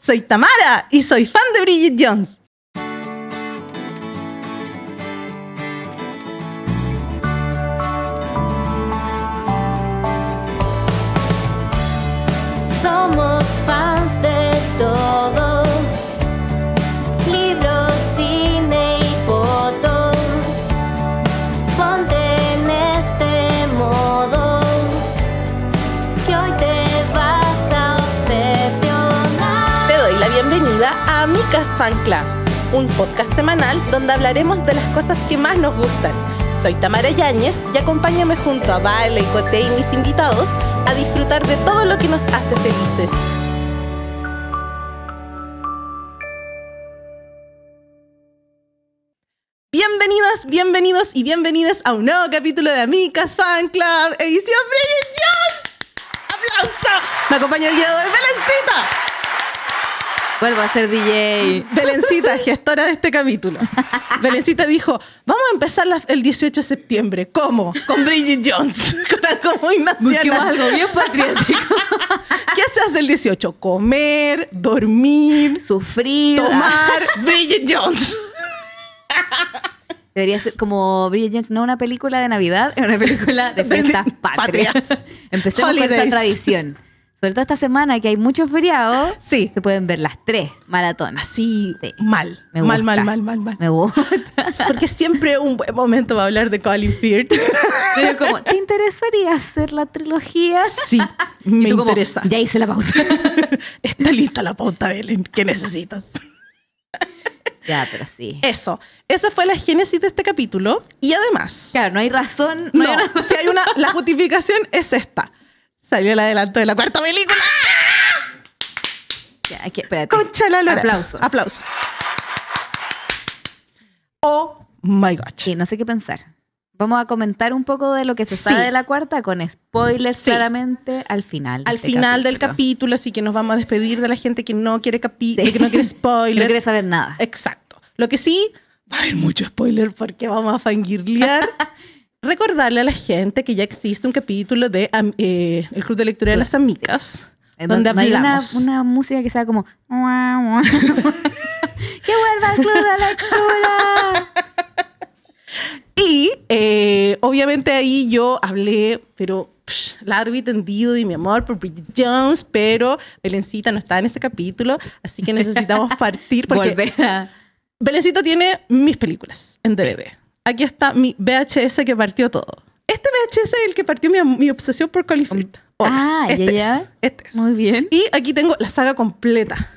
Soy Tamara y soy fan de Bridget Jones. Podcast Fan Club, un podcast semanal donde hablaremos de las cosas que más nos gustan. Soy Tamara Yáñez y acompáñame junto a Vale, Cote y mis invitados a disfrutar de todo lo que nos hace felices. Bienvenidos, bienvenidos y bienvenidas a un nuevo capítulo de Amicas Fan Club, edición Brilliant ¡Aplausos! Me acompaña el día de hoy, Vuelvo a ser DJ. Belencita, gestora de este capítulo. Belencita dijo, vamos a empezar el 18 de septiembre. ¿Cómo? Con Bridget Jones, con algo muy nacional. algo bien patriótico. ¿Qué haces del 18? Comer, dormir, sufrir, tomar. Bridget Jones. Debería ser como Bridget Jones, no una película de Navidad, es una película de fiestas patrias. Empecemos con esa tradición sobre todo esta semana que hay muchos feriados, sí. se pueden ver las tres maratones. Así, mal. Me mal, mal, mal, mal, mal. Me gusta. Porque siempre un buen momento va a hablar de Colin Firth. Pero ¿te interesaría hacer la trilogía? Sí, me interesa. ya hice la pauta. Está lista la pauta, Belén. ¿Qué necesitas? Ya, pero sí. Eso. Esa fue la génesis de este capítulo. Y además. Claro, no hay razón. No, si hay una. La justificación es esta Salió el adelanto de la cuarta película. espérate. Concha la lora. Aplausos. Aplausos. Oh my gosh. no sé qué pensar. Vamos a comentar un poco de lo que se sabe de la cuarta con spoilers claramente al final. Al este final del capítulo, así que nos vamos a despedir de la gente que no quiere capi que no quiere spoiler. no quiere saber nada. Exacto. Lo que sí, va a haber mucho spoiler porque vamos a fangirlear. recordarle a la gente que ya existe un capítulo de eh, El Club de Lectura de pues las Amigas, donde hablamos. Hay una, música que sea como. ¡Que vuelva el Club de Lectura! y eh, obviamente ahí yo hablé, pero largo y tendido y mi amor por Bridget Jones, pero Belencita no está en ese capítulo, así que necesitamos partir porque Belencita tiene mis películas en DVD aquí está mi VHS que partió todo. Este VHS es el que partió mi, obsesión por Colifrit. ah, ya, este ya. este es. Muy bien. Y aquí tengo la saga completa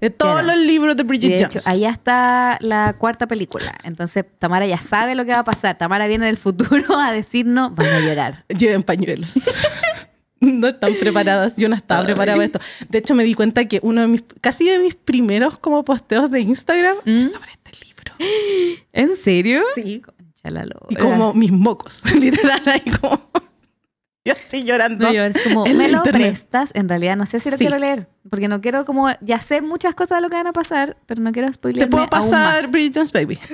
de todos los libros de Bridget Jones. Ahí está la cuarta película. Entonces, Tamara ya sabe lo que va a pasar. Tamara viene del futuro a decirnos, vamos a llorar. Lleven pañuelos. no están preparadas. Yo no estaba preparada para esto. De hecho, me di cuenta que uno de mis, casi de mis primeros como posteos de Instagram mm. es sobre este libro. ¿En serio? Sí. Y como mis mocos, literal, ahí como. Yo estoy llorando. como, me lo prestas. En realidad, no sé si lo quiero leer. Porque no quiero, como, ya sé muchas cosas de lo que van a pasar, pero no quiero spoiler. Te puedo pasar Bridges Baby.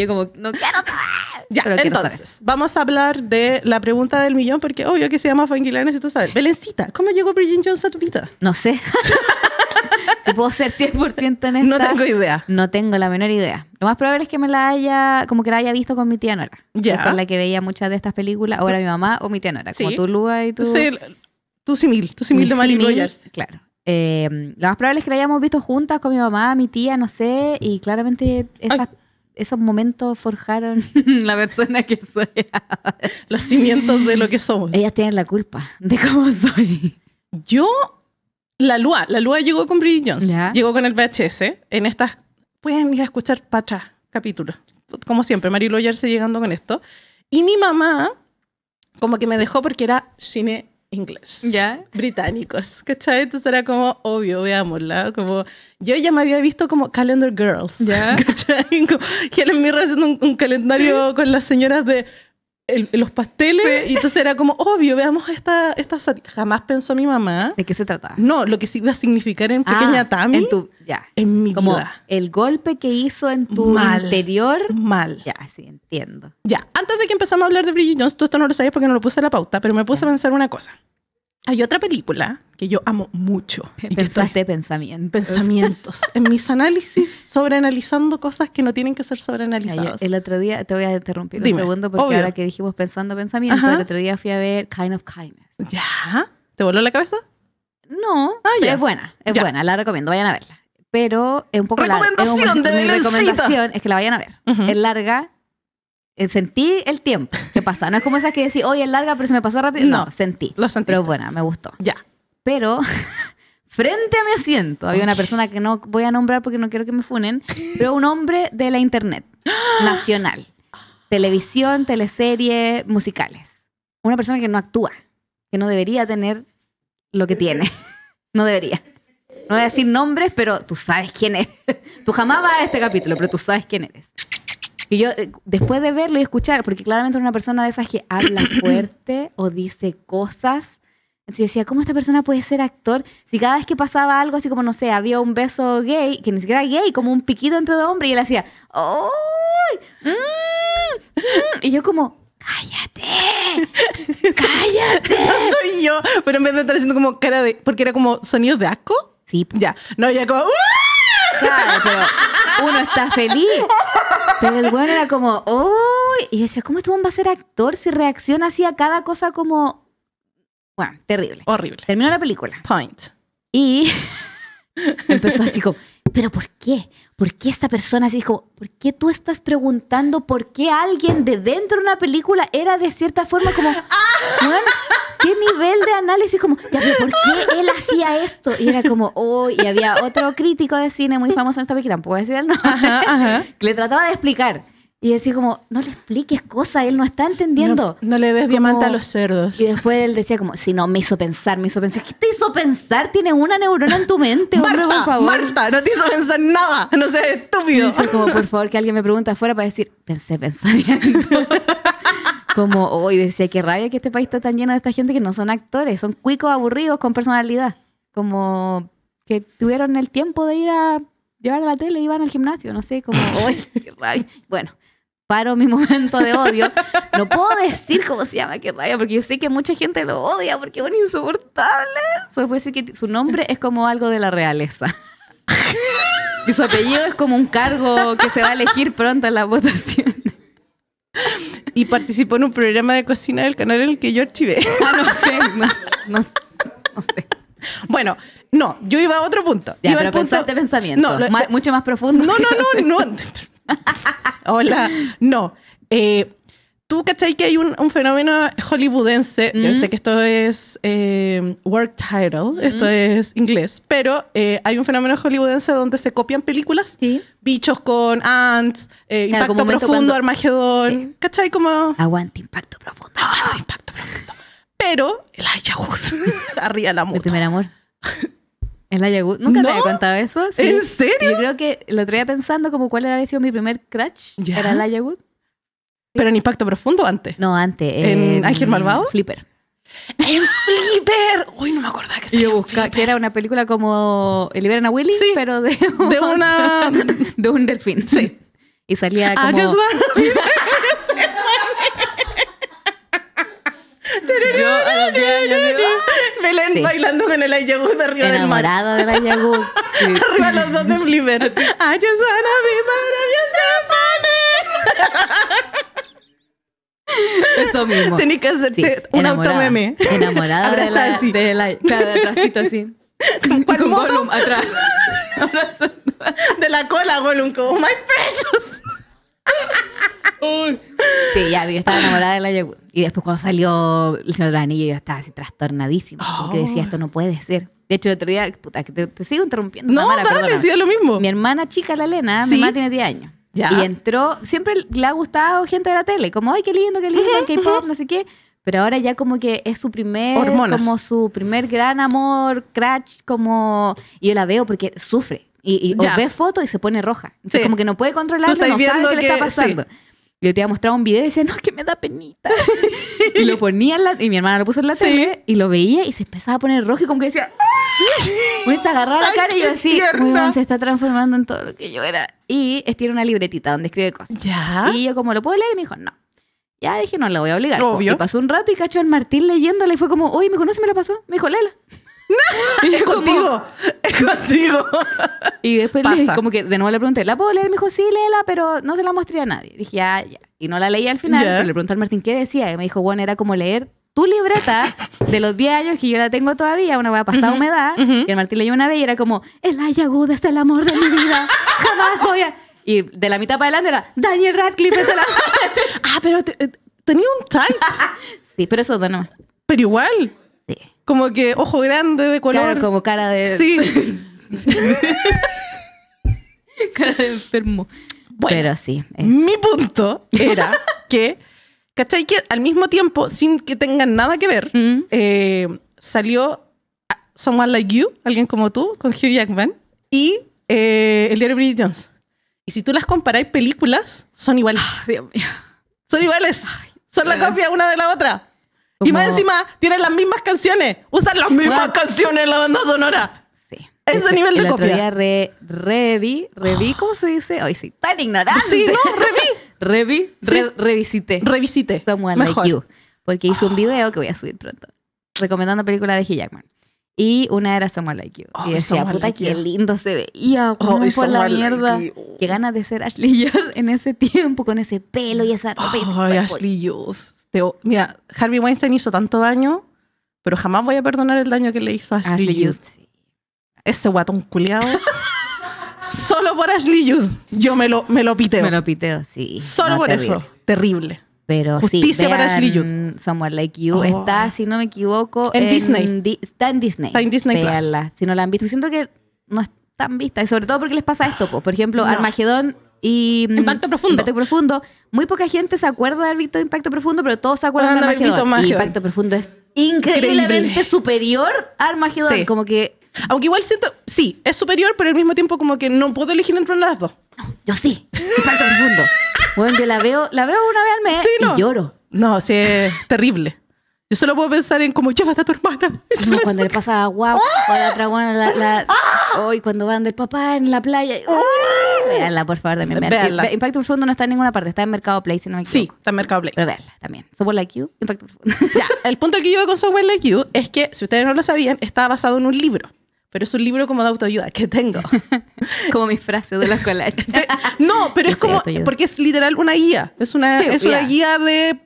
yo como, no quiero saber. Ya, Pero entonces, vamos a hablar de la pregunta del millón, porque obvio que se llama y tú sabes Belencita, ¿cómo llegó Bridget Jones a tu vida? No sé. si puedo ser 100% honesta. No tengo idea. No tengo la menor idea. Lo más probable es que me la haya, como que la haya visto con mi tía Nora. Ya. Con la que veía muchas de estas películas, O era mi mamá o mi tía Nora. Sí. Como tú, Lua y tú. Sí, tú simil, tú simil de Claro. Eh, lo más probable es que la hayamos visto juntas con mi mamá, mi tía, no sé, y claramente esas esos momentos forjaron la persona que soy Los cimientos de lo que somos. Ellas tienen la culpa de cómo soy. Yo, la Lua, la Lua llegó con Bridget Jones. Llegó con el VHS. En estas, pueden ir a escuchar Pacha, capítulo, Como siempre, Marilo Yarse llegando con esto. Y mi mamá, como que me dejó porque era cine inglés. ¿Ya? Británicos, ¿cachai? Entonces era como, obvio, veámosla. Como, yo ya me había visto como Calendar Girls. ¿Ya? ¿Cachai? Como, me un, calendario con las señoras de los pasteles y entonces era como obvio, veamos esta, esta Jamás pensó mi mamá. ¿De qué se trataba? No, lo que sí iba a significar en pequeña ah, Tami. En tu, ya. En mi como vida. El golpe que hizo en tu interior. Mal. Ya, sí, entiendo. Ya, antes de que empezamos a hablar de Bridget Jones, tú esto no lo sabías porque no lo puse a la pauta, pero me puse a pensar una cosa. Hay otra película que yo amo mucho. Pensaste pensamientos. Pensamientos. en mis análisis, sobreanalizando cosas que no tienen que ser sobreanalizadas. El otro día, te voy a interrumpir un segundo, porque ahora que dijimos pensando pensamientos, el otro día fui a ver Kind of Kindness. ¿Ya? ¿Te voló la cabeza? No, ah, es buena, es buena, la recomiendo, vayan a verla. Pero es un poco larga. Recomendación es de recomendación es que la vayan a ver. Es larga, eh, sentí el tiempo que pasa. No es como esas que decís, hoy es larga, pero se me pasó rápido. No, sentí. Lo sentí. Pero bueno me gustó. Ya. Pero frente a mi asiento había una persona que no voy a nombrar porque no quiero que me funen, pero un hombre de la internet nacional. Televisión, teleserie, musicales. Una persona que no actúa, que no debería tener lo que tiene. No debería. No voy a decir nombres, pero tú sabes quién es Tú jamás vas a este capítulo, pero tú sabes quién eres. Y yo, eh, después de verlo y escuchar, porque claramente era una persona de esas que habla fuerte o dice cosas. Entonces yo decía, ¿cómo esta persona puede ser actor? Si cada vez que pasaba algo, así como, no sé, había un beso gay, que ni siquiera era gay, como un piquito entre dos hombres, y él hacía, ¡Uy! Mm, mm. Y yo como, ¡cállate! ¡Cállate! Eso soy yo, pero en vez de estar haciendo como cara de... Porque era como sonidos de asco. Sí. Ya. No, ya como... pero uno está feliz. Pero el bueno era como, ¡oh! Y decía, ¿cómo este va a ser actor si reacciona así a cada cosa como. Bueno, terrible. Horrible. Terminó la película. Point. Y empezó así como, ¿pero por qué? ¿Por qué esta persona así? dijo, ¿por qué tú estás preguntando por qué alguien de dentro de una película era de cierta forma como. Ah. ¿Qué nivel de análisis? Como, ya, pero ¿por qué él hacía esto? Y era como, oh, y había otro crítico de cine muy famoso en esta película, tampoco que le trataba de explicar. Y decía como, no le expliques cosas, él no está entendiendo. No, le des diamante a los cerdos. Y después él decía como, si no, me hizo pensar, me hizo pensar. ¿Qué te hizo pensar? tiene una neurona en tu mente, Marta, Marta, no te hizo pensar nada, no seas estúpido. Y como, por favor, que alguien me pregunte afuera para decir, pensé pensé como, hoy decía, qué rabia que este país está tan lleno de esta gente que no son actores, son cuicos aburridos con personalidad. Como que tuvieron el tiempo de ir a llevar a la tele y iban al gimnasio, no sé, como, hoy, qué rabia. Bueno, paro mi momento de odio. No puedo decir cómo se llama, qué rabia, porque yo sé que mucha gente lo odia porque es un insoportable. puede decir que su nombre es como algo de la realeza. Y su apellido es como un cargo que se va a elegir pronto en la votación y participó en un programa de cocina del canal en el que yo archivé. Ah, no sé, no, sé. Bueno, no, yo iba a otro punto. Ya, iba pero de pensamiento. mucho más profundo. No, no, no, no. Hola, no. Eh, tú, ¿cachai? Que hay un, fenómeno hollywoodense. Yo mm. sé que esto es eh, work title, mm. esto es inglés, pero eh, hay un fenómeno hollywoodense donde se copian películas. Bichos con ants, eh, impacto profundo, Armagedón. ¿cachai? Como. Aguante, impacto profundo. Aguante, ah, impacto profundo. Pero el Ayahuasca, arriba la amor. Mi primer amor. El Ayahuasca. Nunca me te había contado eso. ¿En serio? Yo creo que lo traía pensando como cuál era sido mi primer crush. para Era el Ayahuasca. Pero en Impacto Profundo antes. No, antes. ¿En Ángel Malvado? Flipper. ¡En Flipper! Uy, no me acordaba que se Yo buscaba que era una película como Liberan a Willy, sí, pero de, un, de una. de un delfín. Sí. Y salía ah, como. I just Yo a los 10 Belén sí. bailando con el de arriba Enamorada del mar. Enamorada del Ayagú. Sí. Arriba los dos de Flipper. I just wanna be maravillosa, eso mismo. Tení que hacerte un un meme Enamorada de la, así. de la, así. Con, atrás. De la cola, Gollum, como my precious. Sí, ya yo estaba enamorada de la Yegua. Y después cuando salió El Señor del Anillo, yo estaba así trastornadísima. Porque decía, esto no puede ser. De hecho, el otro día, puta, que te, sigo interrumpiendo. No, Tamara, no decía lo mismo. Mi hermana chica, la Elena, mi mamá tiene 10 años. Y entró, siempre le ha gustado gente de la tele, como, ay, qué lindo, qué lindo, K-pop, no sé qué. Pero ahora ya como que es su primer, como su primer gran amor, crash, como... Y yo la veo porque sufre. Y, ve fotos y se pone roja. como que no puede controlarlo, no sabe que, le está pasando yo te a mostrado un video y decía, no, que me da penita. y lo ponía en la, y mi hermana lo puso en la tele y lo veía y se empezaba a poner rojo y como que decía, ¡Ay! Ah". Pues se agarraba la cara y yo así, se está transformando en todo lo que yo era. Y tiene una libretita donde escribe cosas. Y yo como, ¿lo puedo leer? Y me dijo, no. Ya dije, no, la voy a obligar. Y pasó un rato y cacho en Martín leyéndola y fue como, oye, me conoce, me la pasó. Me dijo, léela. No, es contigo. Es contigo. Y después como que de nuevo le pregunté, ¿la puedo leer? Me dijo, sí, léela, pero no se la mostré a nadie. Y dije, ah, Y no la leí al final. Le pregunté al Martín qué decía. Y me dijo, bueno, era como leer tu libreta de los 10 años que yo la tengo todavía, una vez pasada humedad. Y el Martín leyó una vez y era como, el aguda es el amor de mi vida. Jamás voy a. Y de la mitad para adelante era, Daniel Radcliffe es el amor. ah, pero eh, tenía un type. sí, pero eso no. Pero igual como que ojo grande de color. Claro, como cara de. Sí. cara de enfermo. Bueno, Pero sí. Mi punto era que, ¿cachai? Que al mismo tiempo, sin que tengan nada que ver, mm. eh, salió ah, Someone Like You, alguien como tú, con Hugh Jackman, y eh, El diario de Bridget Jones. Y si tú las comparáis películas, son iguales. Ah, Dios mío. Son iguales. son la copia una de la otra. Y más encima tienen las mismas canciones, usan las mismas canciones en la banda sonora. Sí. Ese nivel de el copia. Otro día re, revi, ¿cómo se dice? Ay, sí, tan ignorante. Sí, no, revi. revi, revisité. Revisité. Someone Mejor. Like You. Porque hice un video que voy a subir pronto, recomendando películas de Hugh Jackman. Y una era Someone Like You. y decía, puta, qué lindo se veía. Oh, por la mierda. qué ganas de ser Ashley Judd en ese tiempo, con ese pelo y esa ropa. Ay, Ashley Judd mira, Harvey Weinstein hizo tanto daño, pero jamás voy a perdonar el daño que le hizo a Ashley, Ashley Youth. Sí. Este guatón culiado. Solo por Ashley Youth. Yo me lo, me lo piteo. Me lo piteo, sí. Solo por eso. Terrible. Pero Justicia sí, para Ashley Somewhere Like You. Está, oh. si no me equivoco, en, Disney. está en Disney. Está en Disney Plus. Si no la han visto. Siento que no es tan vista. Y sobre todo porque les pasa esto. Por ejemplo, Armagedón Mm, impacto Profundo. Impacto Profundo. Muy poca gente se acuerda del haber Impacto Profundo, pero todos se acuerdan de Armagedón. Y Impacto Profundo es increíblemente superior al Armagedón. Como que... Aunque igual siento, sí, es superior, pero al mismo tiempo como que no puedo elegir entre las dos. No, yo sí. Impacto Profundo. Bueno, la veo, la veo una vez al mes y lloro. No, sí, es terrible. Yo solo puedo pensar en cómo llevas a tu hermana. cuando le pasa agua cuando ¡Ah! a la otra cuando la, la ¡Ah! hoy cuando del papá en la playa. ¡Ah! Veanla, por favor, también. Veanla. Impacto Profundo no está en ninguna parte, está en Mercado Play, si no me equivoco. Sí, está en Mercado Play. Pero veanla también. Software Like You, Impacto Profundo. ya, el punto que yo veo con Somewhere Like You es que, si ustedes no lo sabían, está basado en un libro pero es un libro como de autoayuda que tengo. como mis frases de la escuela. no, pero es, como, porque es literal una guía, es una, es una guía de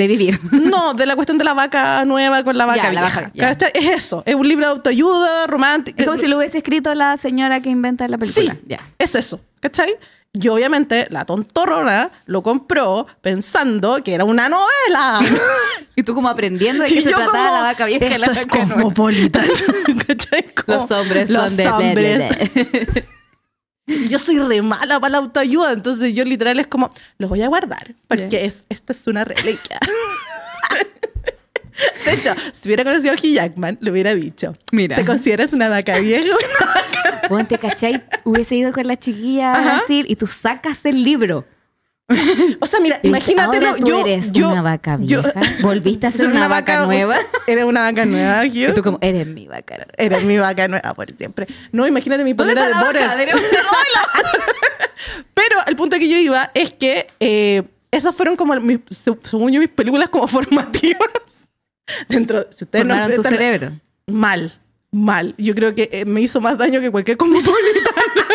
de vivir. No, de la cuestión de la vaca nueva con la vaca vieja. Es eso, es un libro de autoayuda, romántico. Es como si lo hubiese escrito la señora que inventa la película. Sí, ya. es eso, ¿cachai? Y obviamente la tontorrona lo compró pensando que era una novela. y tú como aprendiendo de qué se trataba la vaca vieja. la vaca es cosmopolita. ¿Cachai? los hombres son los Hombres. de. yo soy re mala para la autoayuda, entonces yo literal es como, los voy a guardar, porque es, esta es una reliquia. De hecho, si hubiera conocido a Hugh Jackman, le hubiera dicho, mira, ¿te consideras una vaca vieja? ponte hubiese ido con la chiquilla a Brasil y tú sacas el libro. O sea, mira, imagínate, Ahora tú yo, eres una vaca vieja. ¿Volviste a ser una, vaca, nueva? Eres una vaca nueva, Gio. tú como, eres mi vaca nueva. Eres mi vaca nueva ah, por siempre. No, imagínate mi polera de Bora. Pero el punto que yo iba es que eh, esas fueron como, mis, según yo, mis películas como formativas. Dentro, si ustedes tu cerebro? Mal, mal. Yo creo que eh, me hizo más daño que cualquier Jajajaja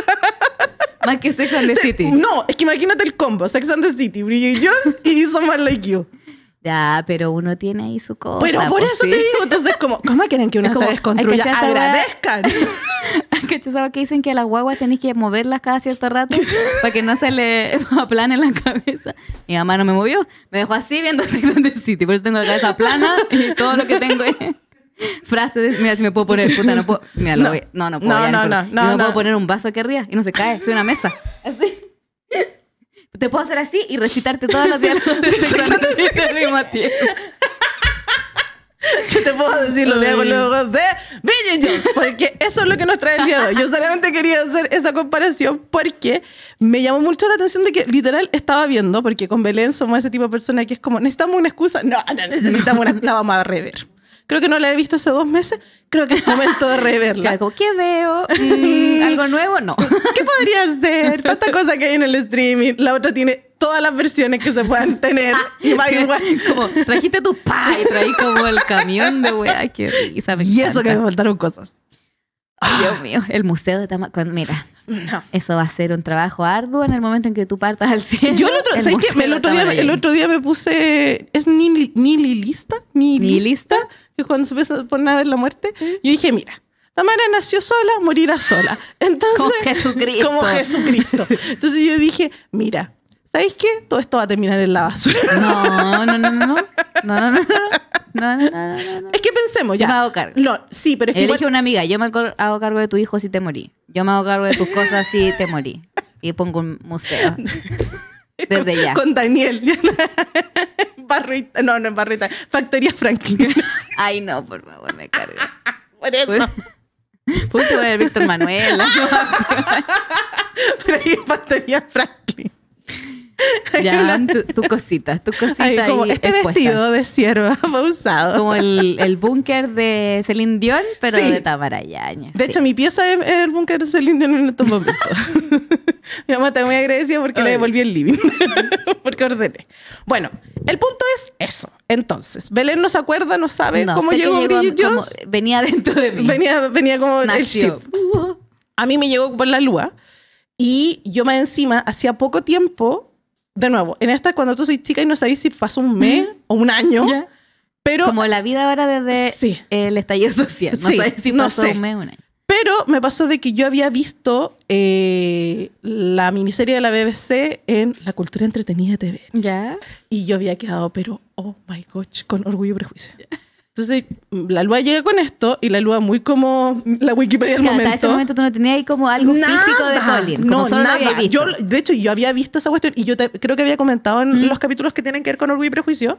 más que Sex and the City. No, es que imagínate el combo. Sex and the City, Bridget y Someone Like You. Ya, pero uno tiene ahí su cosa. Pero por pues, eso te digo, entonces como, ¿cómo quieren que uno se desconstruya? Agradezcan. ¿Cachai? que dicen que a las guaguas tenéis que moverlas cada cierto rato para que no se le aplane la cabeza? Mi mamá no me movió, me dejó así viendo Sex and the City, por eso tengo la cabeza plana y todo lo que tengo es frase mira si me puedo poner, puta, no puedo, mira, lo no. voy, no, no puedo. No, no, no, no, no, puedo poner un vaso aquí arriba y no se cae, soy una mesa. Así. Te puedo hacer así y recitarte todos los diálogos de Yo te puedo decir los diálogos de Bridget yo porque eso es lo que nos trae el día Yo solamente quería hacer esa comparación porque me llamó mucho la atención de que literal estaba viendo, porque con Belén somos ese tipo de persona que es como, necesitamos una excusa. No, no necesitamos una, la vamos a rever. Creo que no la he visto hace dos meses. Creo que es momento de reverla. Algo que veo, mm, algo nuevo, no. ¿Qué podría ser? Tanta cosa que hay en el streaming. La otra tiene todas las versiones que se puedan tener. y va igual. Como, trajiste tu y traí como el camión de weá. Qué Y eso que me faltaron cosas. Dios ah. mío, el museo de Tamara. Mira, eso va a ser un trabajo arduo en el momento en que tú partas al cielo. Yo el otro, día, me puse. ¿Es ni, ni Ni, lista? Que cuando se empieza por nada a ver la muerte, yo dije, mira. Tamara nació sola, morirá sola. Entonces, como Jesucristo. Como Jesucristo. Entonces yo dije, mira, ¿Sabéis qué? Todo esto va a terminar en la basura. No, no, no, no. No, no, no. Es que pensemos ya. Yo me hago cargo. No, sí, pero es que. una amiga. Yo me hago cargo de tu hijo si te morí. Yo me hago cargo de tus cosas si te morí. Y pongo un museo. Desde ya. Con Daniel. Barrita. No, no es Barrita. Factoría Franklin. Ay, no, por favor, me cargo. Por eso. Pues, a Víctor Manuel. Pero ahí es Factoría Franklin. Ya, hablan tu cosita tu cosita Ahí, ahí como este vestido de sierva pausado. Como el, el búnker de Celine Dion, pero de Tamara Yañez. De hecho, mi pieza es, el búnker de Celine Dion en estos momentos. mi mamá está muy agradecida porque le devolví el living, porque ordené. Bueno, el punto es eso. Entonces, Belén no se acuerda, no sabe cómo llegó Brillo Venía dentro de mí. Venía, venía como el chip. A mí me llegó por la lúa. Y yo más encima, hacía poco tiempo de nuevo, en esta cuando tú sois chica y no sabéis si pasó un mes o un año. Pero, Como la vida ahora desde el estallido social. No si pasó sé. un mes o un año. Pero me pasó de que yo había visto eh, la miniserie de la BBC en La Cultura Entretenida TV. ¿Ya? Y yo había quedado, pero, oh my gosh, con orgullo y prejuicio. Entonces la Lua llega con esto y la Lua muy como la Wikipedia del momento. Hasta ese momento tú no tenías ahí como algo físico de Colin. no, nada. Yo, de hecho, yo había visto esa cuestión y yo creo que había comentado en mm. los capítulos que tienen que ver con Orgullo y Prejuicio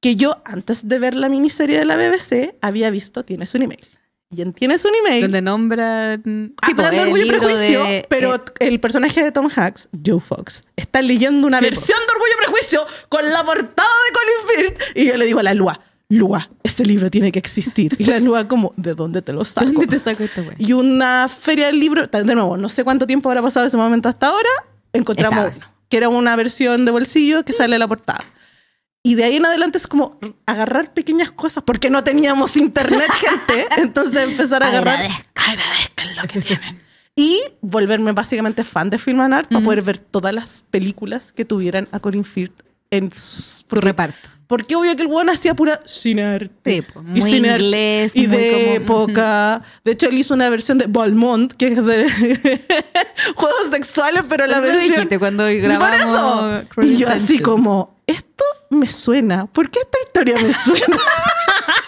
que yo, antes de ver la miniserie de la BBC, había visto Tienes un email. Y en Tienes un email... Donde nombra... Ah, pues, hablando de Orgullo y Prejuicio, pero eh, el personaje de Tom Hanks, Joe Fox, está leyendo una versión pues. de Orgullo y Prejuicio con la portada de Colin Firth y yo le digo a la Lua Lua, ese libro tiene que existir. Y la Lua como, ¿de dónde te lo saco? ¿De ¿Dónde te saco este güey? Y una feria del libro, de nuevo, no sé cuánto tiempo habrá pasado ese momento hasta ahora, encontramos que era una versión de bolsillo que sale a la portada. Y de ahí en adelante es como agarrar pequeñas cosas, porque no teníamos internet, gente. Entonces empezar a agarrar. Agradezcan lo que tienen. Y volverme básicamente fan de Film and Art para poder ver todas las películas que tuvieran a Colin Firth en reparto. Porque obvio que el weón hacía pura sin arte. muy y inglés, y de época. De hecho, él hizo una versión de Balmont, que es de juegos sexuales, pero la versión. cuando grabamos Y yo así como, esto me suena. ¿Por qué esta historia me suena?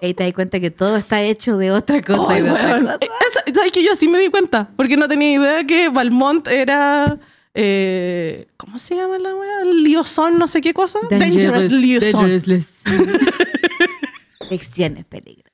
Y te das cuenta que todo está hecho de otra cosa y de otra cosa. ¿Sabes que yo así me di cuenta? Porque no tenía idea que Balmont era eh, ¿Cómo se llama la weá? Liozón, no sé qué cosa. Dangerous, Dangerous Lecciones peligrosas.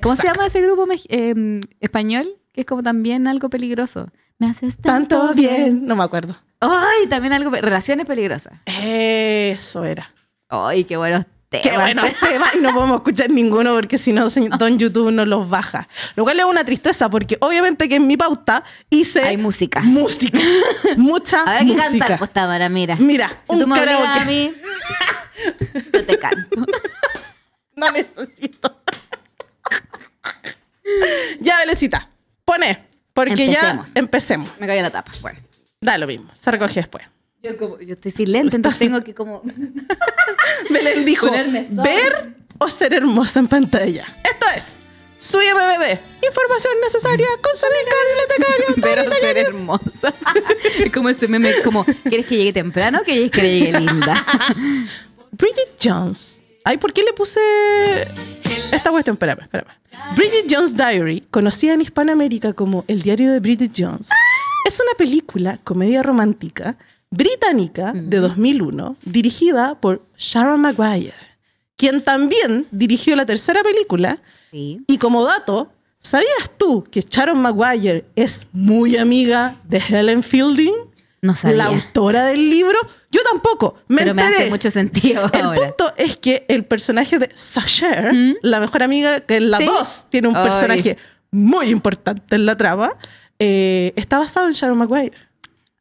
¿Cómo se llama ese grupo em, español? Que es como también algo peligroso. Me haces tanto, tanto bien. No me acuerdo. Ay, también algo. Relaciones peligrosas. Eso era. Ay, qué bueno. Qué bueno y no podemos escuchar ninguno porque si no, Don YouTube nos los baja. Lo cual es una tristeza porque obviamente que en mi pauta hice. Hay música. Música. Mucha música. que cantar, pues, mira. Mira, tú me karaoke. a mí, yo te canto. No necesito. ya, Belecita, pone. Porque ya empecemos. Me cayó la tapa. Bueno. Da lo mismo, se recoge después. Yo, como, yo estoy silente, entonces tengo que como... Belén dijo, ver o ser hermosa en pantalla. Esto es... Soy bebé. Información necesaria. con su cariño. Ver Pero ser hermosa. es como ese meme, como, ¿quieres que llegue temprano o quieres que llegue linda? Bridget Jones. Ay, ¿por qué le puse esta cuestión? Espérame, espérame. Bridget Jones Diary, conocida en Hispanoamérica como El diario de Bridget Jones, ¡Ah! es una película, comedia romántica, británica de 2001, dirigida por Sharon Maguire, quien también dirigió la tercera película. Y como dato, ¿sabías tú que Sharon Maguire es muy amiga de Helen Fielding? No La autora del libro. Yo tampoco. Me enteré. hace mucho sentido. El punto es que el personaje de Sasher, ¿Mm? la mejor amiga que en la voz tiene un personaje muy importante en la trama, eh, está basado en Sharon Maguire.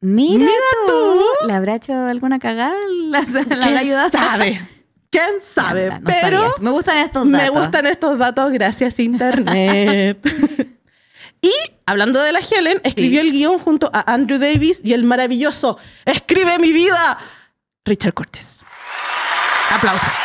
Mira, tú. ¿Le habrá hecho alguna cagada? ¿La, la ¿Quién sabe? ¿Quién sabe? Pero me gustan estos datos. Me gustan estos datos gracias Internet. y hablando de la Helen, escribió el guión junto a Andrew Davis y el maravilloso Escribe mi vida, Richard Curtis. Aplausos.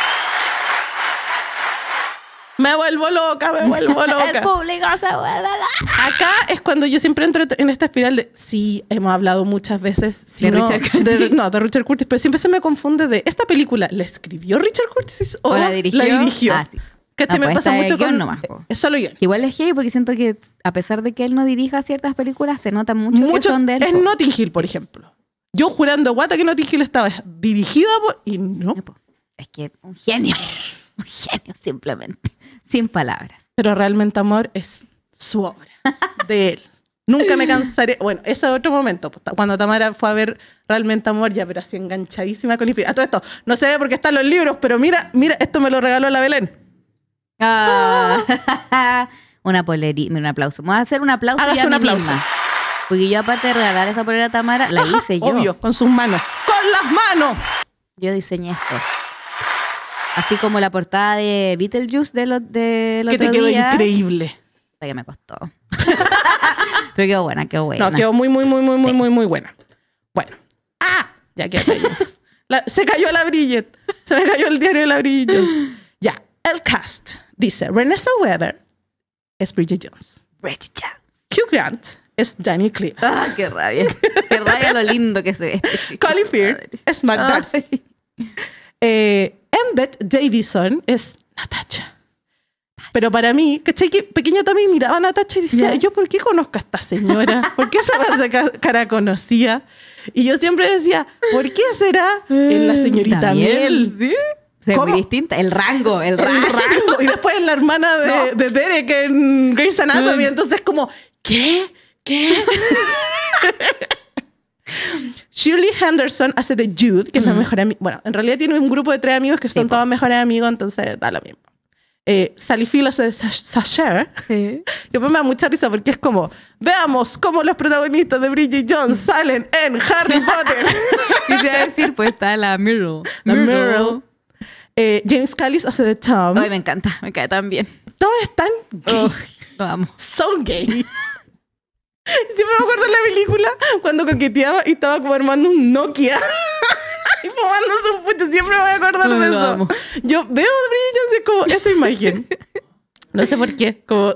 Me vuelvo loca, me vuelvo loca. El público se vuelve loca. Acá es cuando yo siempre entro en esta espiral de, sí, hemos hablado muchas veces. de no, Richard Curtis. De, no, de Richard Curtis, pero siempre se me confunde de, ¿esta película la escribió Richard Curtis o, la dirigió? La dirigió. Ah, sí. me pues pasa mucho con. Nomás, es eh, solo yo Igual es gay porque siento que, a pesar de que él no dirija ciertas películas, se nota mucho, que son de él. Es Notting Hill, por ejemplo. Yo jurando guata que Notting Hill estaba dirigida por. Y no. Es que un genio. Un genio, simplemente sin palabras. Pero realmente amor es su obra, de él. Nunca me cansaré. Bueno, eso es otro momento. Cuando Tamara fue a ver Realmente Amor, ya, pero así enganchadísima con todo esto, no se ve porque están los libros, pero mira, mira, esto me lo regaló la Belén. Ah. una polería, un aplauso. Vamos a hacer un aplauso. a un aplauso. Porque yo, aparte de regalar esta polera a Tamara, la hice yo. Obvio, con sus manos. ¡Con las manos! Yo diseñé esto. Así como la portada de Beetlejuice de los de los Que te quedó increíble. Que me costó. Pero quedó buena, quedó buena. No, quedó muy, muy, muy, muy, muy, muy, muy buena. Bueno. ¡Ah! Ya que. La, se cayó la brillet. Se me cayó el diario de la Bridget. Ya. El cast dice: Renessa Weber es Bridget Jones. Bridget Jones. Hugh Grant es Danny Cleaver. ¡Ah, qué rabia! ¡Qué rabia lo lindo que se ve este chico! Colin Firth es Matt Darcy. Eh, Embeth Davison es Natacha. Pero para mí, Que pequeña también miraba a Natacha y decía, ¿yo por qué conozco a esta señora? ¿Por qué esa cara conocía? Y yo siempre decía, ¿por qué será en la eh, señorita Miel? ¿Sí? muy distinta. El rango, el rango. Y después la hermana de, no. de Derek en Grey's Anatomy. Mm. Entonces, como, ¿qué? ¿Qué? Shirley Henderson hace de Jude, que es la mm. mejor amiga. Bueno, en realidad tiene un grupo de tres amigos que son todos mejores amigos, entonces da lo mismo. Eh, Sally Field hace de Sasher, sí. pues me da mucha risa porque es como, veamos cómo los protagonistas de Bridget Jones salen en Harry Potter. Quisiera decir, pues está la Meryl. La Meryl. Eh, James Callis hace de Tom. Ay, me encanta, me cae tan bien. Todos están gay. Oh, lo amo. Son gay. Siempre me acuerdo de la película cuando coqueteaba y estaba como armando un Nokia. y fumándose un pucho. Siempre me voy a acordar de eso. Yo veo brillantes como esa imagen. No sé por qué. Como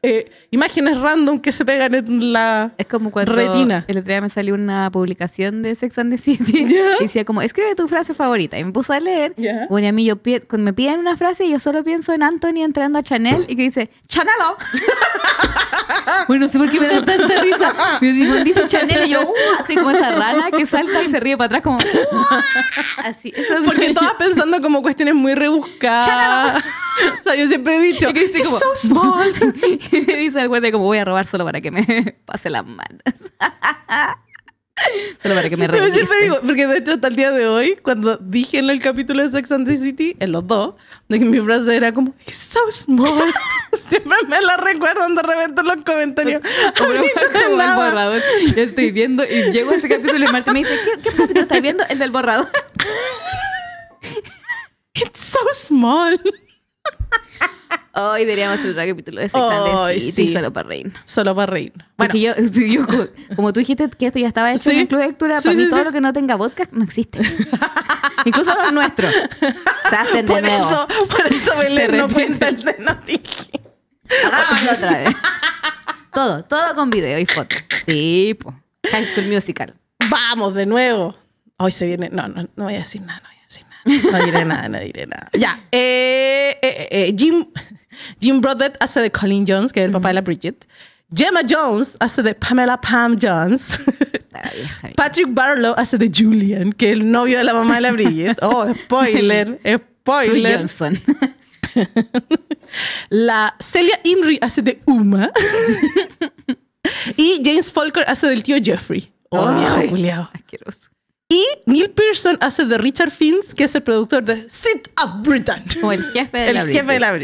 eh, imágenes random que se pegan en la es como retina. El otro día me salió una publicación de Sex and the City y decía como, escribe tu frase favorita. Y me puse a leer. Yeah. a mí me piden una frase y yo solo pienso en Anthony entrando a Chanel y que dice, ¡Chanelo! Bueno, no sé por qué me da tanta risa. Me dice Chanel y yo, uh", así como esa rana que salta y se ríe para atrás como... Uh", así. Porque todas pensando como cuestiones muy rebuscadas. o sea, yo siempre he dicho, que dice como, so small. y le dice al güey como voy a robar solo para que me pase las manos. Solo para que me Yo siempre digo, porque de hecho hasta el día de hoy, cuando dije en el capítulo de Sex and the City, en los dos, de que mi frase era como, it's so small. siempre me la recuerdo de revento los comentarios. como borrador. Yo estoy viendo y llego a ese capítulo y Marta me dice, ¿qué, capítulo estás viendo? El del borrador. it's so small. Hoy deberíamos el otro capítulo de Sex sí. solo para reír Solo para reír Bueno. Porque yo, como tú dijiste que esto ya estaba hecho en el club de lectura, para mí todo lo que no tenga podcast no existe. Incluso los nuestros. por Eso, por eso Belén no cuenta el de no dije. Hagámoslo otra vez. Todo, todo con video y foto. Sí, po. High Musical. Vamos de nuevo. Hoy se viene. No, no, no voy a decir nada, no voy a decir nada. No diré nada, no diré nada. Ya. Eh, eh, eh, Jim. Jim Broadbent hace de Colin Jones, que es el papá de la Bridget. Gemma Jones hace de Pamela Pam Jones. Patrick Barlow hace de Julian, que es el novio de la mamá de la Bridget. Oh, spoiler, spoiler. la Celia Imri hace de Uma. y James Folker hace del tío Jeffrey. Oh, viejo y Neil Pearson hace de Richard Fins, que es el productor de Sit Up Britain. O el jefe de la jefe De la,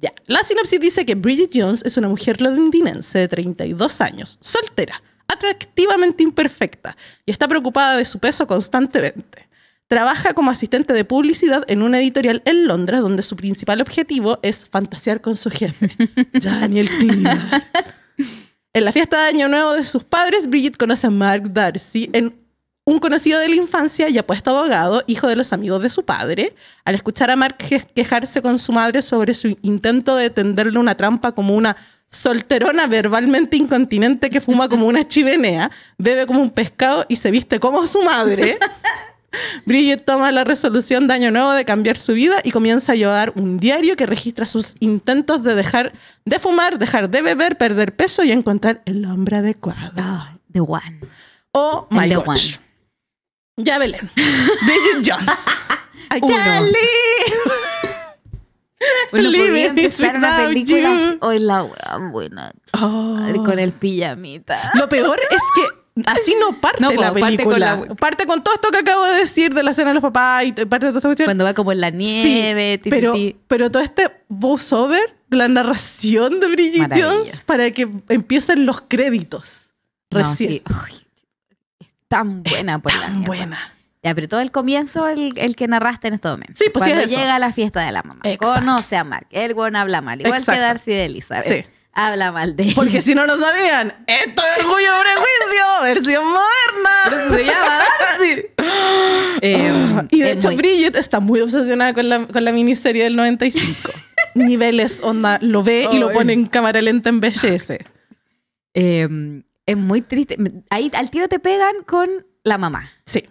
Ya. La sinopsis dice que Bridget Jones es una mujer londinense de 32 años, soltera, atractivamente imperfecta y está preocupada de su peso constantemente. Trabaja como asistente de publicidad en una editorial en Londres donde su principal objetivo es fantasear con su jefe, Daniel Cleaver. En la fiesta de Año Nuevo de sus padres, Bridget conoce a Mark Darcy en un conocido de la infancia y apuesto abogado, hijo de los amigos de su padre, al escuchar a Mark quejarse con su madre sobre su intento de tenderle una trampa como una solterona verbalmente incontinente que fuma como una chivenea, bebe como un pescado y se viste como su madre. Bridget toma la resolución de año nuevo de cambiar su vida y comienza a llevar un diario que registra sus intentos de dejar de fumar, dejar de beber, perder peso y encontrar el hombre adecuado. the One. O oh, My ya Belén. Bridget Jones. Uno Bueno, live una película hoy la wea buena con el oh. pijamita. Lo peor es que así no parte la película. Parte con, todo esto que acabo de decir de la cena de los papás y parte de toda esta cuestión. Cuando va como en la nieve. Sí, pero, pero todo este voiceover, la narración de Bridget Jones para que empiecen los créditos. Recién tan buena. pues tan buena. Ya, pero todo el comienzo el, el que narraste en este momento. Sí, pues Cuando sí llega a la fiesta de la mamá. Conoce a Mark. El güey habla mal. Igual que Darcy de Elizabeth. Sí. Habla mal de él. Porque si no lo sabían, esto es Orgullo y Prejuicio, versión moderna. se llama Darcy. Em, y de hecho, Bridget está muy obsesionada con la, con la miniserie del 95. Niveles, onda, lo ve y lo pone en cámara lenta en Eh, es muy triste. Ahí al tiro te pegan con la mamá. Sí.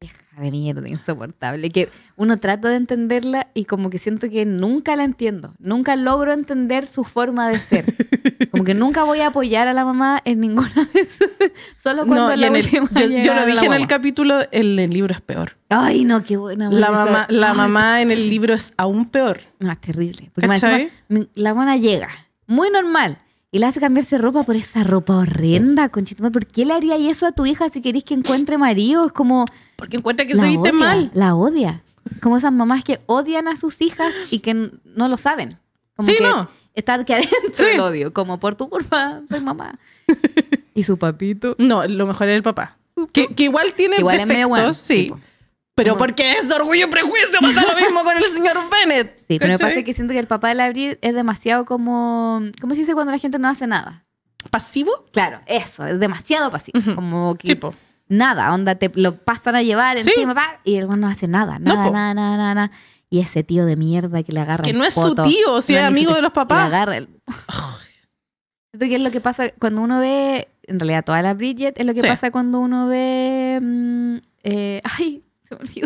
Hija de mierda, insoportable. Que uno trata de entenderla y como que siento que nunca la entiendo. Nunca logro entender su forma de ser. Como que nunca voy a apoyar a la mamá en ninguna de esas. Solo cuando la el, yo, lo dije en el capítulo, el, libro es peor. Ay, no, qué buena. La mamá, la mamá en el libro es aún peor. No, es terrible. la buena llega. Muy normal y la hace cambiarse ropa por esa ropa horrenda, conchito. ¿Por qué le haría eso a tu hija si querés que encuentre marido? Es como... Porque encuentra que se viste mal. La odia. Como esas mamás que odian a sus hijas y que no lo saben. sí, no. Está que adentro el odio, como por tu culpa, soy mamá. ¿Y su papito? No, lo mejor es el papá. Que, igual tiene igual defectos, sí. Pero por porque es de orgullo y prejuicio, pasa lo mismo con el señor Bennett. Sí, pero me pasa que siento que el papá de la Brid es demasiado como. ¿Cómo se dice cuando la gente no hace nada? ¿Pasivo? Claro, eso, es demasiado pasivo. Como que. Tipo. Nada, onda, te lo pasan a llevar sí. encima y el no hace nada, nada, nada, nada, nada, Y ese tío de mierda que le agarra. Que no es su tío, si sea, amigo de los papás. Le agarra el. Siento que es lo que pasa cuando uno ve. En realidad, toda la Bridget es lo que pasa cuando uno ve. Mm, eh, ay, Se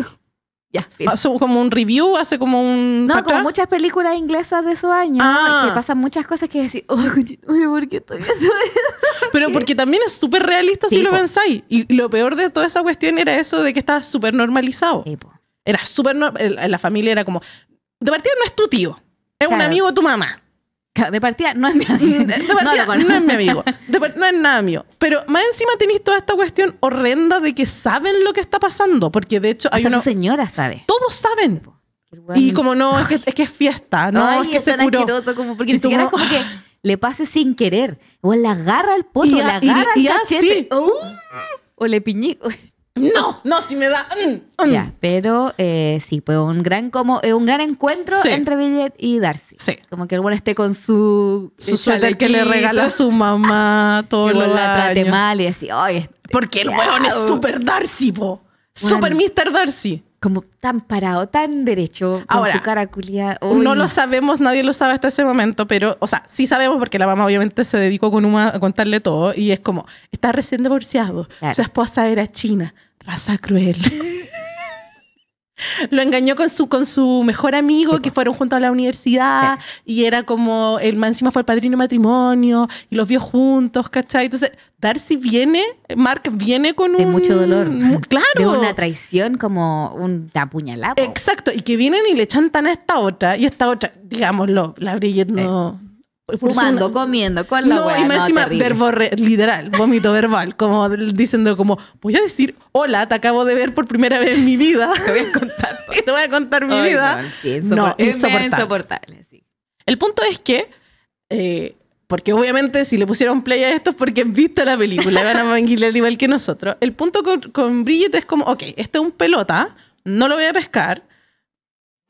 Ya, ah, como un review, hace como un. No, como muchas películas inglesas de su año Ah. Que pasan muchas cosas que decís, oh, ¿por qué estoy Pero porque también es súper realista si lo pensáis. Y lo peor de toda esa cuestión era eso de que estaba súper normalizado. era súper. La familia era como. De partida no es tu tío, es un amigo de tu mamá. De partida no es mi mm, amigo. no, es mi amigo. no es nada mío. Pero más encima tenéis toda esta cuestión horrenda de que saben lo que está pasando. Porque de hecho hay Hasta una. señora sabe. Todos saben. Y como no, es que es, que fiesta, no, es que es se curó. como porque ni siquiera es como que ¡ah! le pase sin querer. O le agarra el poto, le agarra y, el ¡Oh! o le piñico. No, no, si me da. Mm, mm. Ya, pero eh, sí, pues un gran como eh, un gran encuentro entre Billet y Darcy. Sí. Como que el bueno esté con su su eh, suéter que le regala a su mamá todo lo la trate mal y así, oye. Este Porque el weón es super Darcy, Super Mr. Darcy como tan parado, tan derecho, a con su cara culia. No lo sabemos, nadie lo sabe hasta ese momento, pero, o sea, sí sabemos porque la mamá obviamente se dedicó con una a contarle todo y es como, está recién divorciado, su esposa era china, raza cruel. lo engañó con su, con su mejor amigo, que fueron juntos a la universidad, y era como, el más encima fue el padrino de matrimonio, y los vio juntos, ¿cachai? Entonces, Darcy viene, Mark viene con un... De mucho dolor. Claro. De una traición como un apuñalado. Exacto, y que vienen y le chantan a esta otra, y esta otra, digámoslo, la Bridget no... Pues fumando, comiendo, con la No, y más encima, literal, vómito verbal, como diciendo como, voy a decir, hola, te acabo de ver por primera vez en mi vida. Te voy a contar. te voy a contar mi vida. No, es insoportable. El punto es que, eh, porque obviamente si le pusieron play a esto es porque han visto la película, van a manguilar igual que nosotros. El punto con, con Bridget es como, ok, este es un pelota, no lo voy a pescar,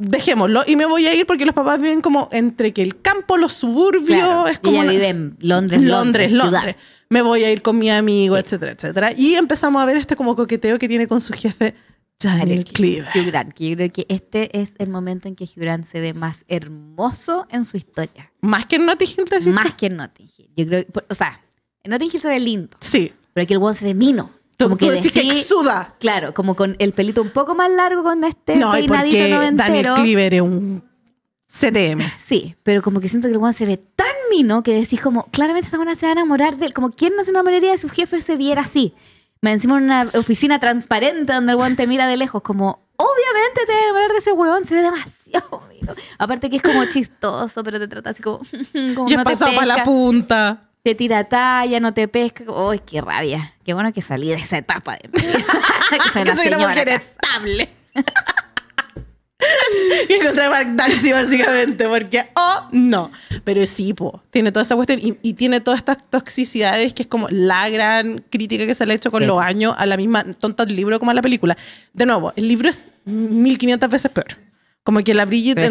dejémoslo y me voy a ir porque los papás viven como entre que el campo, los suburbios, es como... Ella vive en Londres, Londres, Londres. Me voy a ir con mi amigo, etcétera, etcétera. Y empezamos a ver este como coqueteo que tiene con su jefe. Daniel Cleaver. Hugh Grant, que yo creo que este es el momento en que Hugh Grant se ve más hermoso en su historia. Más que en Notting Hill, Más que en Notting Hill. Yo creo, o sea, en Notting Hill se ve lindo. Sí. Pero aquí el weón se ve mino. Como que, que exuda. Claro, como con el pelito un poco más largo con este no, peinadito y porque Daniel Cliver es un CTM. Sí, pero como que siento que el weón se ve tan mino que decís como, claramente esta buena se va a enamorar de él. Como quién no se enamoraría de su jefe se viera así. Me encima en una oficina transparente donde el weón te mira de lejos, como, obviamente te vas a enamorar de ese weón, se ve demasiado mino. Aparte que es como chistoso, pero te trata así como, y no te la punta te tira talla, no te pesca. ¡Uy, oh, qué rabia! Qué bueno que salí de esa etapa de que soy una, que mujer estable. que encontré Mark Darcy básicamente, porque oh no. Pero sí, po, tiene toda esa cuestión y, tiene todas estas toxicidades que es como la gran crítica que se le ha hecho con los años a la misma tonta del libro como a la película. De nuevo, el libro es 1500 veces peor. Como que la Brigitte...